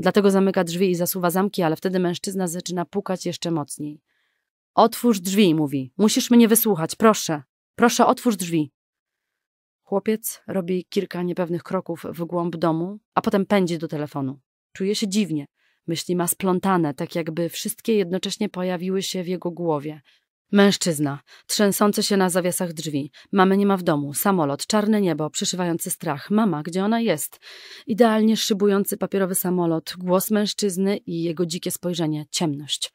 Dlatego zamyka drzwi i zasuwa zamki, ale wtedy mężczyzna zaczyna pukać jeszcze mocniej. Otwórz drzwi, mówi. Musisz mnie wysłuchać, proszę. Proszę, otwórz drzwi. Chłopiec robi kilka niepewnych kroków w głąb domu, a potem pędzi do telefonu. Czuje się dziwnie. Myśli ma splątane, tak jakby wszystkie jednocześnie pojawiły się w jego głowie. Mężczyzna, trzęsący się na zawiasach drzwi. Mamy nie ma w domu, samolot, czarne niebo, przeszywający strach. Mama, gdzie ona jest? Idealnie szybujący papierowy samolot, głos mężczyzny i jego dzikie spojrzenie, ciemność.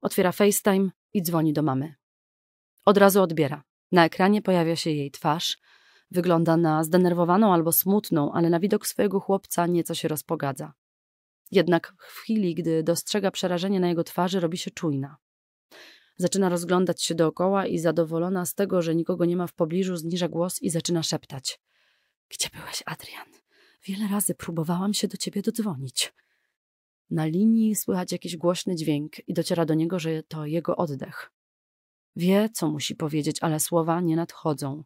Otwiera FaceTime i dzwoni do mamy. Od razu odbiera. Na ekranie pojawia się jej twarz. Wygląda na zdenerwowaną albo smutną, ale na widok swojego chłopca nieco się rozpogadza. Jednak w chwili, gdy dostrzega przerażenie na jego twarzy, robi się czujna. Zaczyna rozglądać się dookoła i zadowolona z tego, że nikogo nie ma w pobliżu, zniża głos i zaczyna szeptać. Gdzie byłeś, Adrian? Wiele razy próbowałam się do ciebie dodzwonić. Na linii słychać jakiś głośny dźwięk i dociera do niego, że to jego oddech. Wie, co musi powiedzieć, ale słowa nie nadchodzą.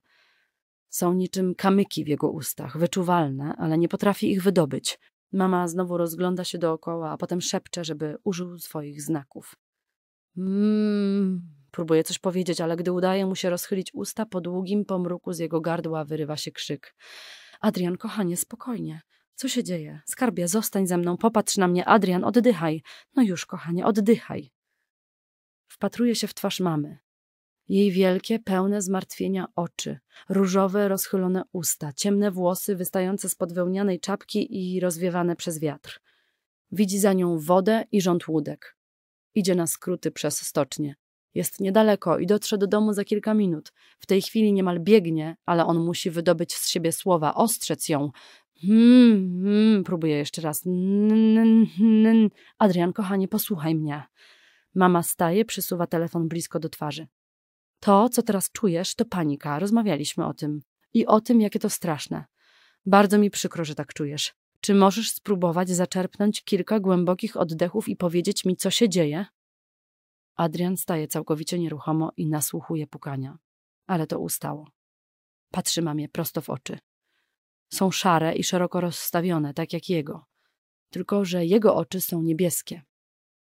Są niczym kamyki w jego ustach, wyczuwalne, ale nie potrafi ich wydobyć. Mama znowu rozgląda się dookoła, a potem szepcze, żeby użył swoich znaków. Mmm. Próbuje coś powiedzieć, ale gdy udaje mu się rozchylić usta, po długim pomruku z jego gardła wyrywa się krzyk. Adrian, kochanie, spokojnie. Co się dzieje? Skarbie, zostań ze mną, popatrz na mnie, Adrian, oddychaj. No już, kochanie, oddychaj. Wpatruje się w twarz mamy. Jej wielkie, pełne zmartwienia oczy, różowe, rozchylone usta, ciemne włosy wystające spod wełnianej czapki i rozwiewane przez wiatr. Widzi za nią wodę i rząd łódek. Idzie na skróty przez stocznię. Jest niedaleko i dotrze do domu za kilka minut. W tej chwili niemal biegnie, ale on musi wydobyć z siebie słowa, ostrzec ją. Hmm, hmm, próbuję jeszcze raz. Adrian, kochanie, posłuchaj mnie. Mama staje, przysuwa telefon blisko do twarzy. To, co teraz czujesz, to panika. Rozmawialiśmy o tym. I o tym, jakie to straszne. Bardzo mi przykro, że tak czujesz. Czy możesz spróbować zaczerpnąć kilka głębokich oddechów i powiedzieć mi, co się dzieje? Adrian staje całkowicie nieruchomo i nasłuchuje pukania, ale to ustało. Patrzy mamie prosto w oczy. Są szare i szeroko rozstawione, tak jak jego, tylko że jego oczy są niebieskie.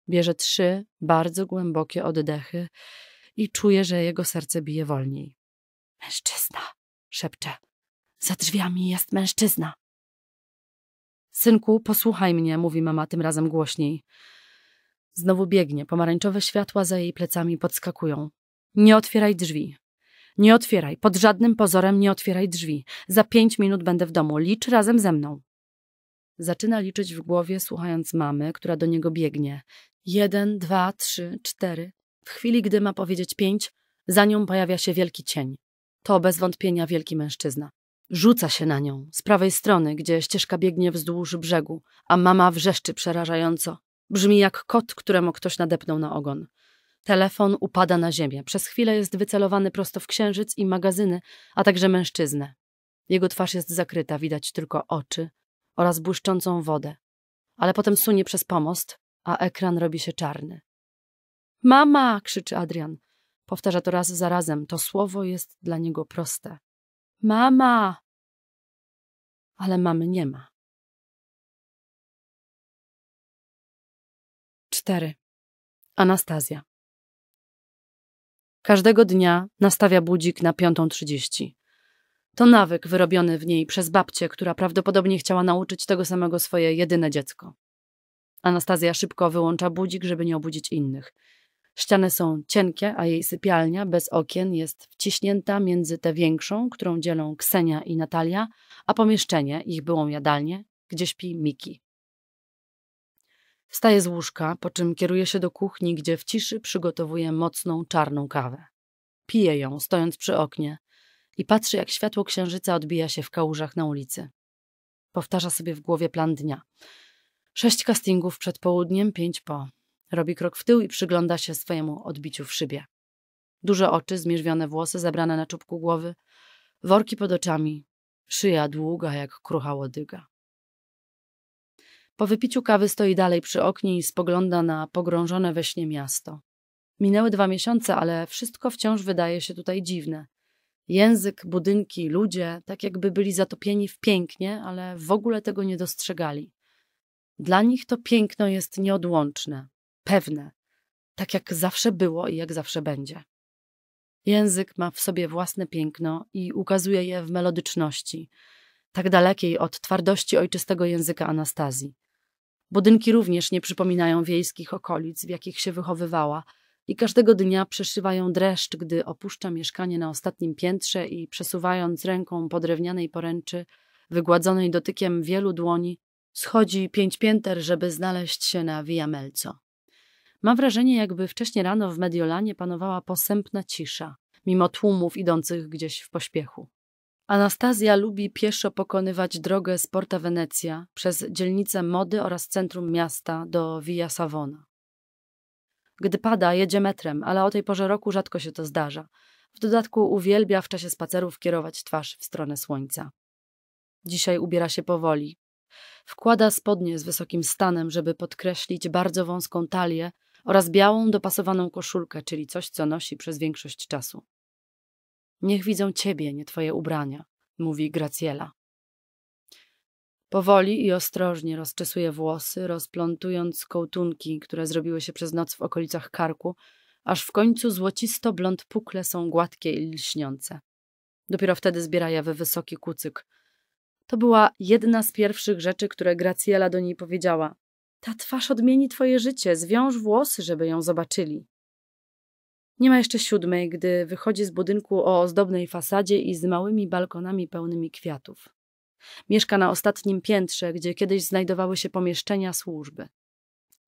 Bierze trzy bardzo głębokie oddechy i czuje, że jego serce bije wolniej. Mężczyzna, szepcze. Za drzwiami jest mężczyzna. Synku, posłuchaj mnie, mówi mama tym razem głośniej. Znowu biegnie, pomarańczowe światła za jej plecami podskakują. Nie otwieraj drzwi. Nie otwieraj, pod żadnym pozorem nie otwieraj drzwi. Za pięć minut będę w domu, licz razem ze mną. Zaczyna liczyć w głowie, słuchając mamy, która do niego biegnie. Jeden, dwa, trzy, cztery. W chwili, gdy ma powiedzieć pięć, za nią pojawia się wielki cień. To bez wątpienia wielki mężczyzna. Rzuca się na nią, z prawej strony, gdzie ścieżka biegnie wzdłuż brzegu, a mama wrzeszczy przerażająco. Brzmi jak kot, któremu ktoś nadepnął na ogon. Telefon upada na ziemię. Przez chwilę jest wycelowany prosto w księżyc i magazyny, a także mężczyznę. Jego twarz jest zakryta, widać tylko oczy oraz błyszczącą wodę. Ale potem sunie przez pomost, a ekran robi się czarny. Mama! krzyczy Adrian. Powtarza to raz za razem. To słowo jest dla niego proste. Mama! Ale mamy nie ma. Cztery. Anastazja. Każdego dnia nastawia budzik na 5.30. To nawyk wyrobiony w niej przez babcię, która prawdopodobnie chciała nauczyć tego samego swoje jedyne dziecko. Anastazja szybko wyłącza budzik, żeby nie obudzić innych. Ściany są cienkie, a jej sypialnia bez okien jest wciśnięta między tę większą, którą dzielą Ksenia i Natalia, a pomieszczenie, ich byłą jadalnię, gdzie śpi Miki. Wstaje z łóżka, po czym kieruje się do kuchni, gdzie w ciszy przygotowuje mocną, czarną kawę. Pije ją, stojąc przy oknie i patrzy, jak światło księżyca odbija się w kałużach na ulicy. Powtarza sobie w głowie plan dnia. Sześć castingów przed południem, pięć po. Robi krok w tył i przygląda się swojemu odbiciu w szybie. Duże oczy, zmierzwione włosy zabrane na czubku głowy, worki pod oczami, szyja długa jak krucha łodyga. Po wypiciu kawy stoi dalej przy oknie i spogląda na pogrążone we śnie miasto. Minęły dwa miesiące, ale wszystko wciąż wydaje się tutaj dziwne. Język, budynki, ludzie, tak jakby byli zatopieni w pięknie, ale w ogóle tego nie dostrzegali. Dla nich to piękno jest nieodłączne, pewne, tak jak zawsze było i jak zawsze będzie. Język ma w sobie własne piękno i ukazuje je w melodyczności, tak dalekiej od twardości ojczystego języka Anastazji. Budynki również nie przypominają wiejskich okolic, w jakich się wychowywała, i każdego dnia przeszywają dreszcz, gdy opuszcza mieszkanie na ostatnim piętrze i przesuwając ręką po drewnianej poręczy, wygładzonej dotykiem wielu dłoni, schodzi pięć pięter, żeby znaleźć się na Via Melco. Ma wrażenie, jakby wcześnie rano w Mediolanie panowała posępna cisza, mimo tłumów idących gdzieś w pośpiechu. Anastazja lubi pieszo pokonywać drogę z Porta Wenecja przez dzielnicę mody oraz centrum miasta do Via Savona. Gdy pada, jedzie metrem, ale o tej porze roku rzadko się to zdarza. W dodatku uwielbia w czasie spacerów kierować twarz w stronę słońca. Dzisiaj ubiera się powoli. Wkłada spodnie z wysokim stanem, żeby podkreślić bardzo wąską talię oraz białą, dopasowaną koszulkę, czyli coś, co nosi przez większość czasu. Niech widzą ciebie, nie twoje ubrania, mówi Graciela. Powoli i ostrożnie rozczesuje włosy, rozplątując kołtunki, które zrobiły się przez noc w okolicach karku, aż w końcu złocisto-blond pukle są gładkie i lśniące. Dopiero wtedy zbiera jawy wysoki kucyk. To była jedna z pierwszych rzeczy, które Graciela do niej powiedziała, ta twarz odmieni twoje życie, zwiąż włosy, żeby ją zobaczyli. Nie ma jeszcze siódmej, gdy wychodzi z budynku o ozdobnej fasadzie i z małymi balkonami pełnymi kwiatów. Mieszka na ostatnim piętrze, gdzie kiedyś znajdowały się pomieszczenia służby.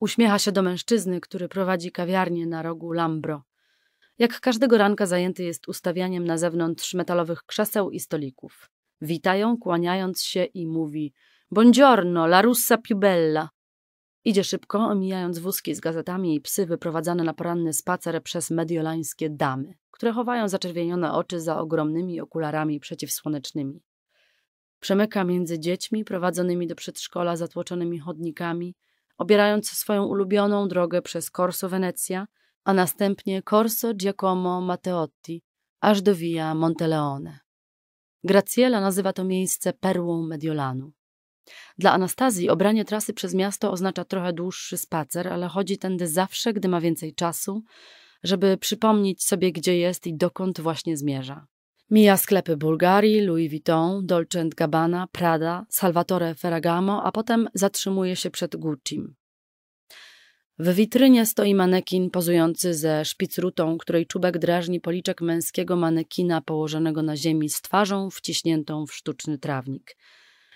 Uśmiecha się do mężczyzny, który prowadzi kawiarnię na rogu Lambro. Jak każdego ranka zajęty jest ustawianiem na zewnątrz metalowych krzeseł i stolików. Witają, kłaniając się i mówi Buongiorno, la russa più bella. Idzie szybko, omijając wózki z gazetami i psy wyprowadzane na poranny spacer przez mediolańskie damy, które chowają zaczerwienione oczy za ogromnymi okularami przeciwsłonecznymi. Przemyka między dziećmi prowadzonymi do przedszkola zatłoczonymi chodnikami, obierając swoją ulubioną drogę przez Corso Wenecja, a następnie Corso Giacomo Matteotti, aż do Via Monteleone. Graciela nazywa to miejsce perłą Mediolanu. Dla Anastazji obranie trasy przez miasto oznacza trochę dłuższy spacer, ale chodzi tędy zawsze, gdy ma więcej czasu, żeby przypomnieć sobie, gdzie jest i dokąd właśnie zmierza. Mija sklepy Bulgarii, Louis Vuitton, Dolce Gabbana, Prada, Salvatore Ferragamo, a potem zatrzymuje się przed Gucci. W witrynie stoi manekin pozujący ze szpicrutą, której czubek drażni policzek męskiego manekina położonego na ziemi z twarzą wciśniętą w sztuczny trawnik.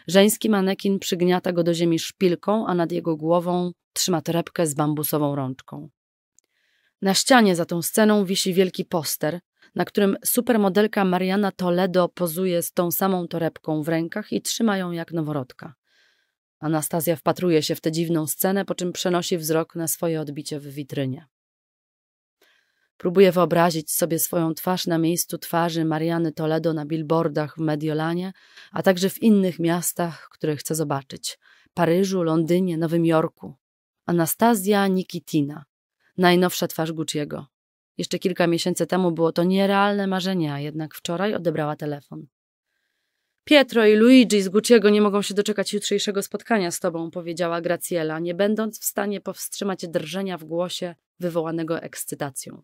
Żeński manekin przygniata go do ziemi szpilką, a nad jego głową trzyma torebkę z bambusową rączką. Na ścianie za tą sceną wisi wielki poster, na którym supermodelka Mariana Toledo pozuje z tą samą torebką w rękach i trzyma ją jak noworodka. Anastazja wpatruje się w tę dziwną scenę, po czym przenosi wzrok na swoje odbicie w witrynie. Próbuję wyobrazić sobie swoją twarz na miejscu twarzy Mariany Toledo na billboardach w Mediolanie, a także w innych miastach, które chcę zobaczyć. Paryżu, Londynie, Nowym Jorku. Anastazja Nikitina. Najnowsza twarz Gucci'ego. Jeszcze kilka miesięcy temu było to nierealne marzenie, a jednak wczoraj odebrała telefon. Pietro i Luigi z Gucci'ego nie mogą się doczekać jutrzejszego spotkania z tobą, powiedziała Graciela, nie będąc w stanie powstrzymać drżenia w głosie wywołanego ekscytacją.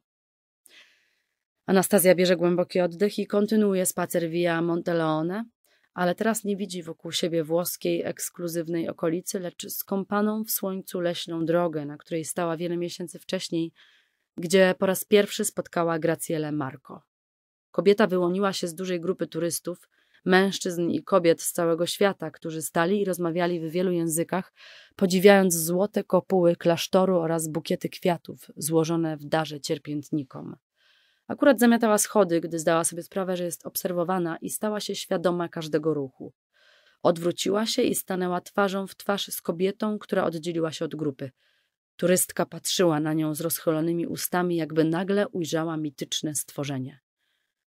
Anastazja bierze głęboki oddech i kontynuuje spacer via Monteleone, ale teraz nie widzi wokół siebie włoskiej, ekskluzywnej okolicy, lecz skąpaną w słońcu leśną drogę, na której stała wiele miesięcy wcześniej, gdzie po raz pierwszy spotkała Graciele Marco. Kobieta wyłoniła się z dużej grupy turystów, mężczyzn i kobiet z całego świata, którzy stali i rozmawiali w wielu językach, podziwiając złote kopuły klasztoru oraz bukiety kwiatów złożone w darze cierpiętnikom. Akurat zamiatała schody, gdy zdała sobie sprawę, że jest obserwowana i stała się świadoma każdego ruchu. Odwróciła się i stanęła twarzą w twarz z kobietą, która oddzieliła się od grupy. Turystka patrzyła na nią z rozchylonymi ustami, jakby nagle ujrzała mityczne stworzenie.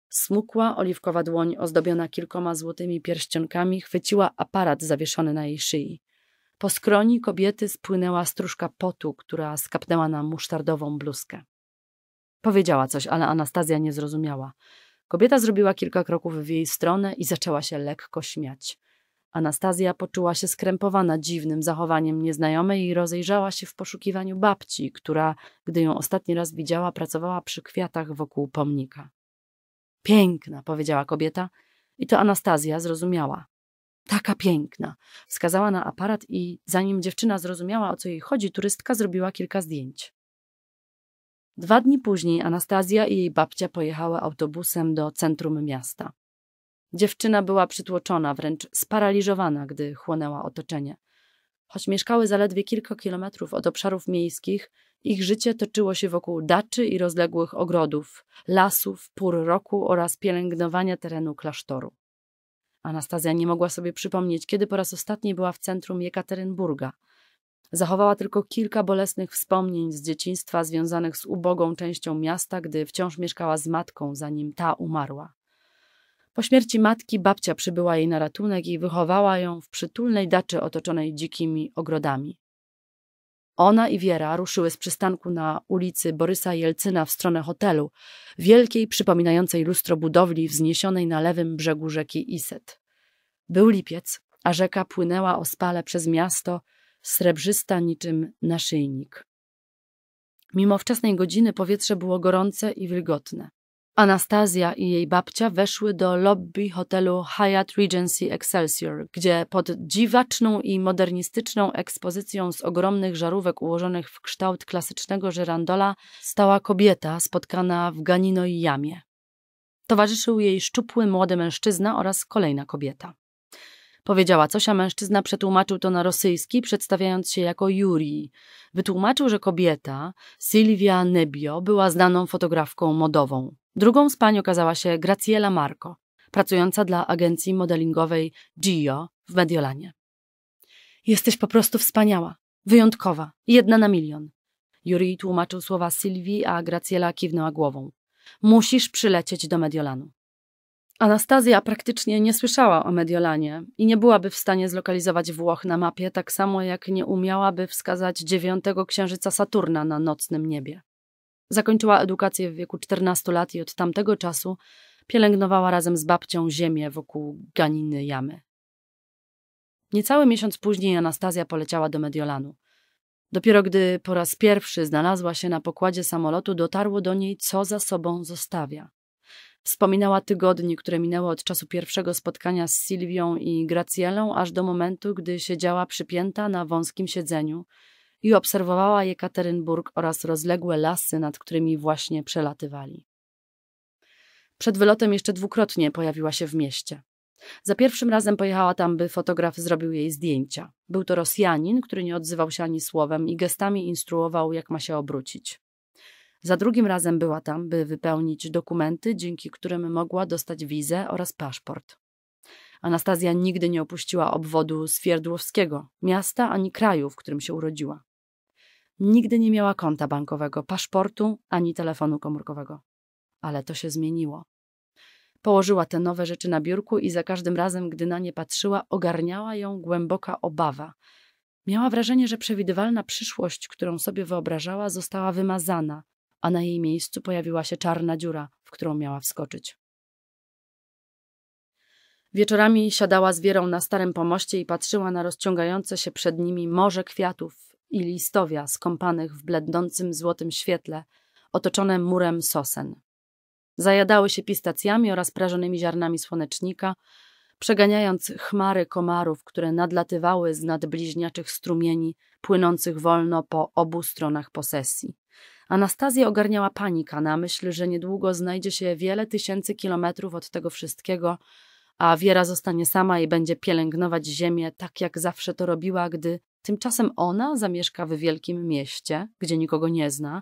Smukła, oliwkowa dłoń ozdobiona kilkoma złotymi pierścionkami chwyciła aparat zawieszony na jej szyi. Po skroni kobiety spłynęła stróżka potu, która skapnęła na musztardową bluzkę. Powiedziała coś, ale Anastazja nie zrozumiała. Kobieta zrobiła kilka kroków w jej stronę i zaczęła się lekko śmiać. Anastazja poczuła się skrępowana dziwnym zachowaniem nieznajomej i rozejrzała się w poszukiwaniu babci, która, gdy ją ostatni raz widziała, pracowała przy kwiatach wokół pomnika. Piękna, powiedziała kobieta, i to Anastazja zrozumiała. Taka piękna. Wskazała na aparat i zanim dziewczyna zrozumiała, o co jej chodzi, turystka zrobiła kilka zdjęć. Dwa dni później Anastazja i jej babcia pojechały autobusem do centrum miasta. Dziewczyna była przytłoczona, wręcz sparaliżowana, gdy chłonęła otoczenie. Choć mieszkały zaledwie kilka kilometrów od obszarów miejskich, ich życie toczyło się wokół daczy i rozległych ogrodów, lasów, pór roku oraz pielęgnowania terenu klasztoru. Anastazja nie mogła sobie przypomnieć, kiedy po raz ostatni była w centrum Jekaterynburga – Zachowała tylko kilka bolesnych wspomnień z dzieciństwa związanych z ubogą częścią miasta, gdy wciąż mieszkała z matką, zanim ta umarła. Po śmierci matki babcia przybyła jej na ratunek i wychowała ją w przytulnej daczy otoczonej dzikimi ogrodami. Ona i Wiera ruszyły z przystanku na ulicy Borysa Jelcyna w stronę hotelu, wielkiej, przypominającej lustro budowli wzniesionej na lewym brzegu rzeki Iset. Był lipiec, a rzeka płynęła ospale przez miasto srebrzysta niczym naszyjnik. Mimo wczesnej godziny powietrze było gorące i wilgotne. Anastazja i jej babcia weszły do lobby hotelu Hyatt Regency Excelsior, gdzie pod dziwaczną i modernistyczną ekspozycją z ogromnych żarówek ułożonych w kształt klasycznego żerandola stała kobieta spotkana w Ganino i jamie. Towarzyszył jej szczupły młody mężczyzna oraz kolejna kobieta. Powiedziała coś, a mężczyzna przetłumaczył to na rosyjski, przedstawiając się jako Juri. Wytłumaczył, że kobieta, Sylwia Nebio, była znaną fotografką modową. Drugą z pań okazała się Graciela Marco, pracująca dla agencji modelingowej Gio w Mediolanie. Jesteś po prostu wspaniała, wyjątkowa, jedna na milion. Juri tłumaczył słowa Sylwii, a Graciela kiwnęła głową. Musisz przylecieć do Mediolanu. Anastazja praktycznie nie słyszała o Mediolanie i nie byłaby w stanie zlokalizować Włoch na mapie, tak samo jak nie umiałaby wskazać dziewiątego księżyca Saturna na nocnym niebie. Zakończyła edukację w wieku 14 lat i od tamtego czasu pielęgnowała razem z babcią ziemię wokół ganiny jamy. Niecały miesiąc później Anastazja poleciała do Mediolanu. Dopiero gdy po raz pierwszy znalazła się na pokładzie samolotu, dotarło do niej, co za sobą zostawia. Wspominała tygodnie, które minęły od czasu pierwszego spotkania z Sylwią i Gracjelą, aż do momentu, gdy siedziała przypięta na wąskim siedzeniu i obserwowała Jekaterynburg oraz rozległe lasy, nad którymi właśnie przelatywali. Przed wylotem jeszcze dwukrotnie pojawiła się w mieście. Za pierwszym razem pojechała tam, by fotograf zrobił jej zdjęcia. Był to Rosjanin, który nie odzywał się ani słowem i gestami instruował, jak ma się obrócić. Za drugim razem była tam, by wypełnić dokumenty, dzięki którym mogła dostać wizę oraz paszport. Anastazja nigdy nie opuściła obwodu Swierdłowskiego, miasta ani kraju, w którym się urodziła. Nigdy nie miała konta bankowego, paszportu ani telefonu komórkowego. Ale to się zmieniło. Położyła te nowe rzeczy na biurku i za każdym razem, gdy na nie patrzyła, ogarniała ją głęboka obawa. Miała wrażenie, że przewidywalna przyszłość, którą sobie wyobrażała, została wymazana, a na jej miejscu pojawiła się czarna dziura, w którą miała wskoczyć. Wieczorami siadała z wierą na starym pomoście i patrzyła na rozciągające się przed nimi morze kwiatów i listowia skąpanych w blednącym złotym świetle, otoczone murem sosen. Zajadały się pistacjami oraz prażonymi ziarnami słonecznika, przeganiając chmary komarów, które nadlatywały z nadbliźniaczych strumieni płynących wolno po obu stronach posesji. Anastazję ogarniała panika na myśl, że niedługo znajdzie się wiele tysięcy kilometrów od tego wszystkiego, a Wiera zostanie sama i będzie pielęgnować ziemię tak, jak zawsze to robiła, gdy tymczasem ona zamieszka w wielkim mieście, gdzie nikogo nie zna,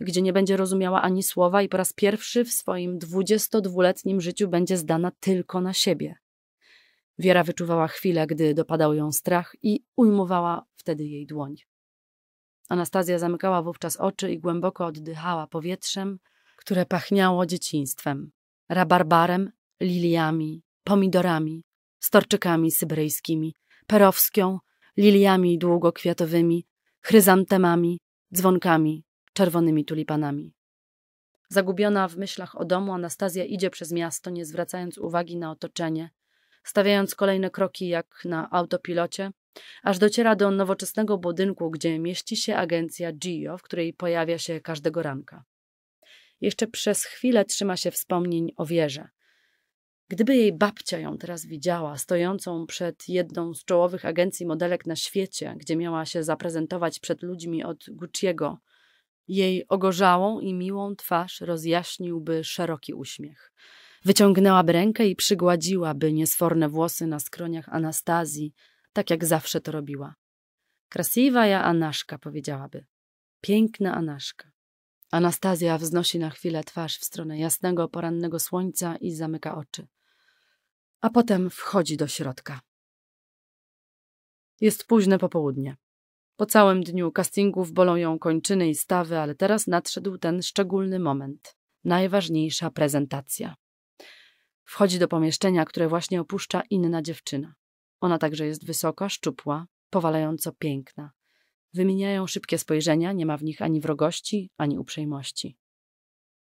gdzie nie będzie rozumiała ani słowa i po raz pierwszy w swoim 22-letnim życiu będzie zdana tylko na siebie. Wiera wyczuwała chwilę, gdy dopadał ją strach i ujmowała wtedy jej dłoń. Anastazja zamykała wówczas oczy i głęboko oddychała powietrzem, które pachniało dzieciństwem, rabarbarem, liliami, pomidorami, storczykami syberyjskimi, perowską, liliami długokwiatowymi, chryzantemami, dzwonkami, czerwonymi tulipanami. Zagubiona w myślach o domu, Anastazja idzie przez miasto, nie zwracając uwagi na otoczenie, stawiając kolejne kroki jak na autopilocie, aż dociera do nowoczesnego budynku, gdzie mieści się agencja GIO, w której pojawia się każdego ranka. Jeszcze przez chwilę trzyma się wspomnień o wieży. Gdyby jej babcia ją teraz widziała, stojącą przed jedną z czołowych agencji modelek na świecie, gdzie miała się zaprezentować przed ludźmi od Gucciego, jej ogorzałą i miłą twarz rozjaśniłby szeroki uśmiech. Wyciągnęłaby rękę i przygładziłaby niesforne włosy na skroniach Anastazji, tak jak zawsze to robiła. Krasiwaja Anaszka, powiedziałaby. Piękna Anaszka. Anastazja wznosi na chwilę twarz w stronę jasnego, porannego słońca i zamyka oczy. A potem wchodzi do środka. Jest późne popołudnie. Po całym dniu castingów bolą ją kończyny i stawy, ale teraz nadszedł ten szczególny moment. Najważniejsza prezentacja. Wchodzi do pomieszczenia, które właśnie opuszcza inna dziewczyna. Ona także jest wysoka, szczupła, powalająco piękna. Wymieniają szybkie spojrzenia, nie ma w nich ani wrogości, ani uprzejmości.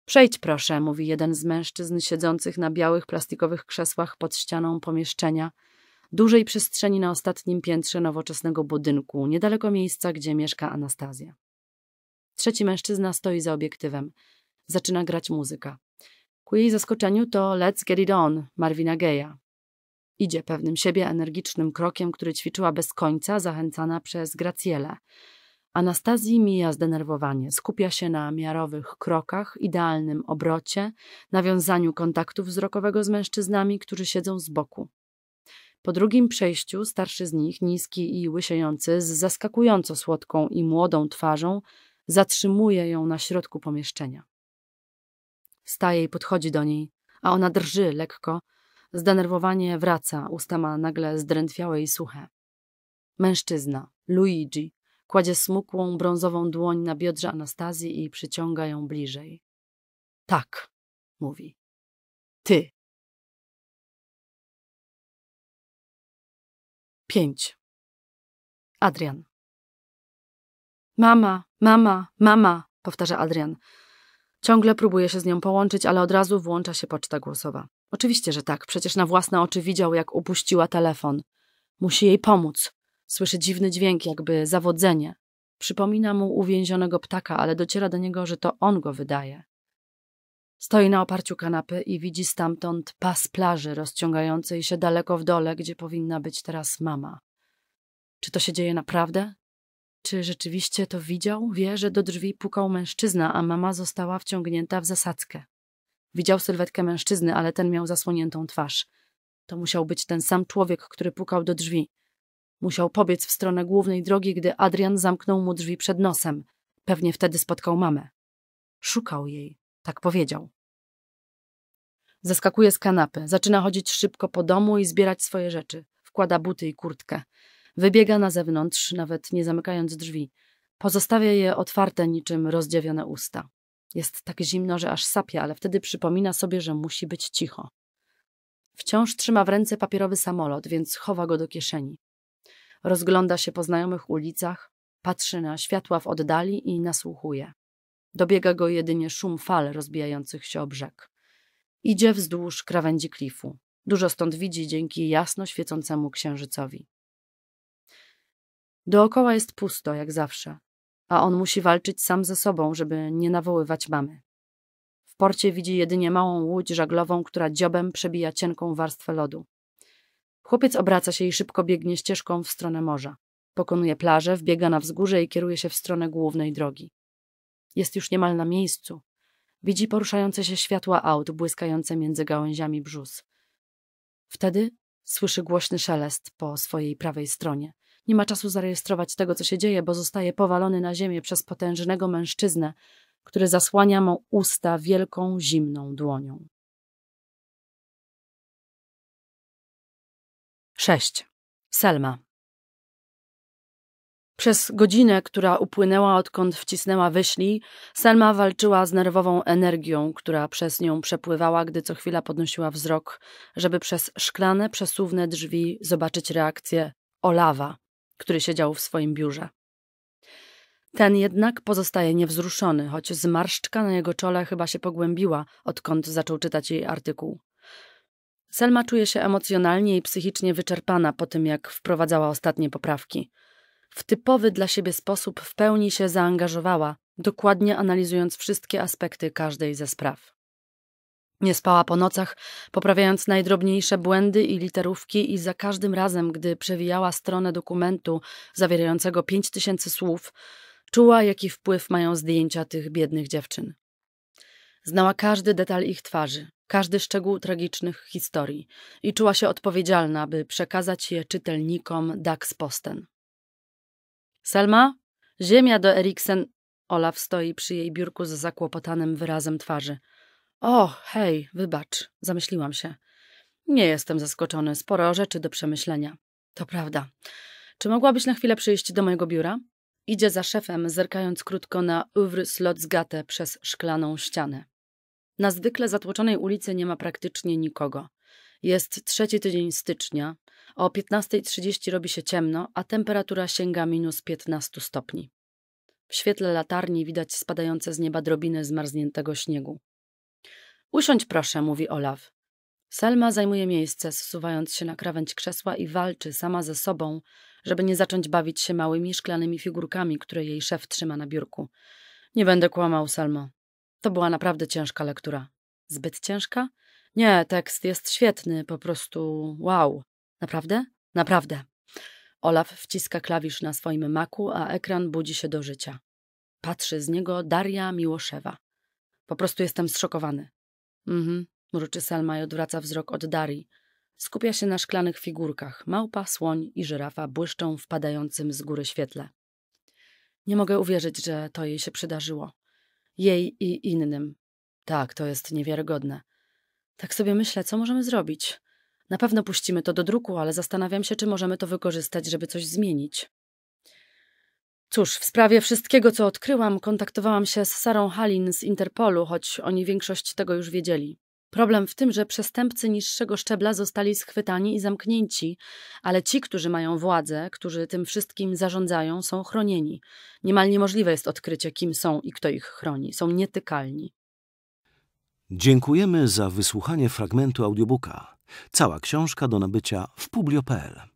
Przejdź proszę, mówi jeden z mężczyzn siedzących na białych plastikowych krzesłach pod ścianą pomieszczenia, dużej przestrzeni na ostatnim piętrze nowoczesnego budynku, niedaleko miejsca, gdzie mieszka Anastazja. Trzeci mężczyzna stoi za obiektywem. Zaczyna grać muzyka. Ku jej zaskoczeniu to Let's Get It On Marvina Geja, Idzie pewnym siebie energicznym krokiem, który ćwiczyła bez końca, zachęcana przez Gracielę. Anastazji mija zdenerwowanie, skupia się na miarowych krokach, idealnym obrocie, nawiązaniu kontaktu wzrokowego z mężczyznami, którzy siedzą z boku. Po drugim przejściu starszy z nich, niski i łysiejący, z zaskakująco słodką i młodą twarzą, zatrzymuje ją na środku pomieszczenia. Staje i podchodzi do niej, a ona drży lekko, Zdenerwowanie wraca, usta ma nagle zdrętwiałe i suche. Mężczyzna, Luigi, kładzie smukłą, brązową dłoń na biodrze Anastazji i przyciąga ją bliżej. Tak, mówi. Ty. Pięć. Adrian. Mama, mama, mama, powtarza Adrian. Ciągle próbuje się z nią połączyć, ale od razu włącza się poczta głosowa. Oczywiście, że tak, przecież na własne oczy widział, jak upuściła telefon. Musi jej pomóc. Słyszy dziwny dźwięk, jakby zawodzenie. Przypomina mu uwięzionego ptaka, ale dociera do niego, że to on go wydaje. Stoi na oparciu kanapy i widzi stamtąd pas plaży rozciągającej się daleko w dole, gdzie powinna być teraz mama. Czy to się dzieje naprawdę? Czy rzeczywiście to widział? Wie, że do drzwi pukał mężczyzna, a mama została wciągnięta w zasadzkę. Widział sylwetkę mężczyzny, ale ten miał zasłoniętą twarz. To musiał być ten sam człowiek, który pukał do drzwi. Musiał pobiec w stronę głównej drogi, gdy Adrian zamknął mu drzwi przed nosem. Pewnie wtedy spotkał mamę. Szukał jej, tak powiedział. Zeskakuje z kanapy, zaczyna chodzić szybko po domu i zbierać swoje rzeczy. Wkłada buty i kurtkę. Wybiega na zewnątrz, nawet nie zamykając drzwi. Pozostawia je otwarte niczym rozdziawione usta. Jest tak zimno, że aż sapie, ale wtedy przypomina sobie, że musi być cicho. Wciąż trzyma w ręce papierowy samolot, więc chowa go do kieszeni. Rozgląda się po znajomych ulicach, patrzy na światła w oddali i nasłuchuje. Dobiega go jedynie szum fal rozbijających się o brzeg. Idzie wzdłuż krawędzi klifu. Dużo stąd widzi dzięki jasno świecącemu księżycowi. Dookoła jest pusto, jak zawsze a on musi walczyć sam ze sobą, żeby nie nawoływać mamy. W porcie widzi jedynie małą łódź żaglową, która dziobem przebija cienką warstwę lodu. Chłopiec obraca się i szybko biegnie ścieżką w stronę morza. Pokonuje plażę, wbiega na wzgórze i kieruje się w stronę głównej drogi. Jest już niemal na miejscu. Widzi poruszające się światła aut błyskające między gałęziami brzus. Wtedy słyszy głośny szelest po swojej prawej stronie. Nie ma czasu zarejestrować tego, co się dzieje, bo zostaje powalony na ziemię przez potężnego mężczyznę, który zasłania mu usta wielką, zimną dłonią. 6. Selma. Przez godzinę, która upłynęła odkąd wcisnęła wyśli, Selma walczyła z nerwową energią, która przez nią przepływała, gdy co chwila podnosiła wzrok, żeby przez szklane, przesuwne drzwi zobaczyć reakcję Olawa, który siedział w swoim biurze. Ten jednak pozostaje niewzruszony, choć zmarszczka na jego czole chyba się pogłębiła, odkąd zaczął czytać jej artykuł. Selma czuje się emocjonalnie i psychicznie wyczerpana po tym, jak wprowadzała ostatnie poprawki. W typowy dla siebie sposób w pełni się zaangażowała, dokładnie analizując wszystkie aspekty każdej ze spraw. Nie spała po nocach, poprawiając najdrobniejsze błędy i literówki, i za każdym razem, gdy przewijała stronę dokumentu zawierającego pięć tysięcy słów, czuła, jaki wpływ mają zdjęcia tych biednych dziewczyn. Znała każdy detal ich twarzy, każdy szczegół tragicznych historii i czuła się odpowiedzialna, by przekazać je czytelnikom Dax Posten. Selma? Ziemia do Eriksen. Olaf stoi przy jej biurku z zakłopotanym wyrazem twarzy. O, hej, wybacz, zamyśliłam się. Nie jestem zaskoczony, sporo rzeczy do przemyślenia. To prawda. Czy mogłabyś na chwilę przyjść do mojego biura? Idzie za szefem, zerkając krótko na Uvr Slotsgate przez szklaną ścianę. Na zwykle zatłoczonej ulicy nie ma praktycznie nikogo. Jest trzeci tydzień stycznia, o 15.30 robi się ciemno, a temperatura sięga minus 15 stopni. W świetle latarni widać spadające z nieba drobiny zmarzniętego śniegu. Usiądź proszę, mówi Olaf. Selma zajmuje miejsce, zsuwając się na krawędź krzesła i walczy sama ze sobą, żeby nie zacząć bawić się małymi szklanymi figurkami, które jej szef trzyma na biurku. Nie będę kłamał, Selmo. To była naprawdę ciężka lektura. Zbyt ciężka? Nie, tekst jest świetny, po prostu wow. Naprawdę? Naprawdę. Olaf wciska klawisz na swoim maku, a ekran budzi się do życia. Patrzy z niego Daria Miłoszewa. Po prostu jestem zszokowany. Mhm, mruczy Salma i odwraca wzrok od Dari. Skupia się na szklanych figurkach. Małpa, słoń i żyrafa błyszczą w padającym z góry świetle. Nie mogę uwierzyć, że to jej się przydarzyło. Jej i innym. Tak, to jest niewiarygodne. Tak sobie myślę, co możemy zrobić. Na pewno puścimy to do druku, ale zastanawiam się, czy możemy to wykorzystać, żeby coś zmienić. Cóż, w sprawie wszystkiego, co odkryłam, kontaktowałam się z Sarą Halin z Interpolu, choć oni większość tego już wiedzieli. Problem w tym, że przestępcy niższego szczebla zostali schwytani i zamknięci, ale ci, którzy mają władzę, którzy tym wszystkim zarządzają, są chronieni. Niemal niemożliwe jest odkrycie, kim są i kto ich chroni. Są nietykalni. Dziękujemy za wysłuchanie fragmentu audiobooka. Cała książka do nabycia w publio.pl.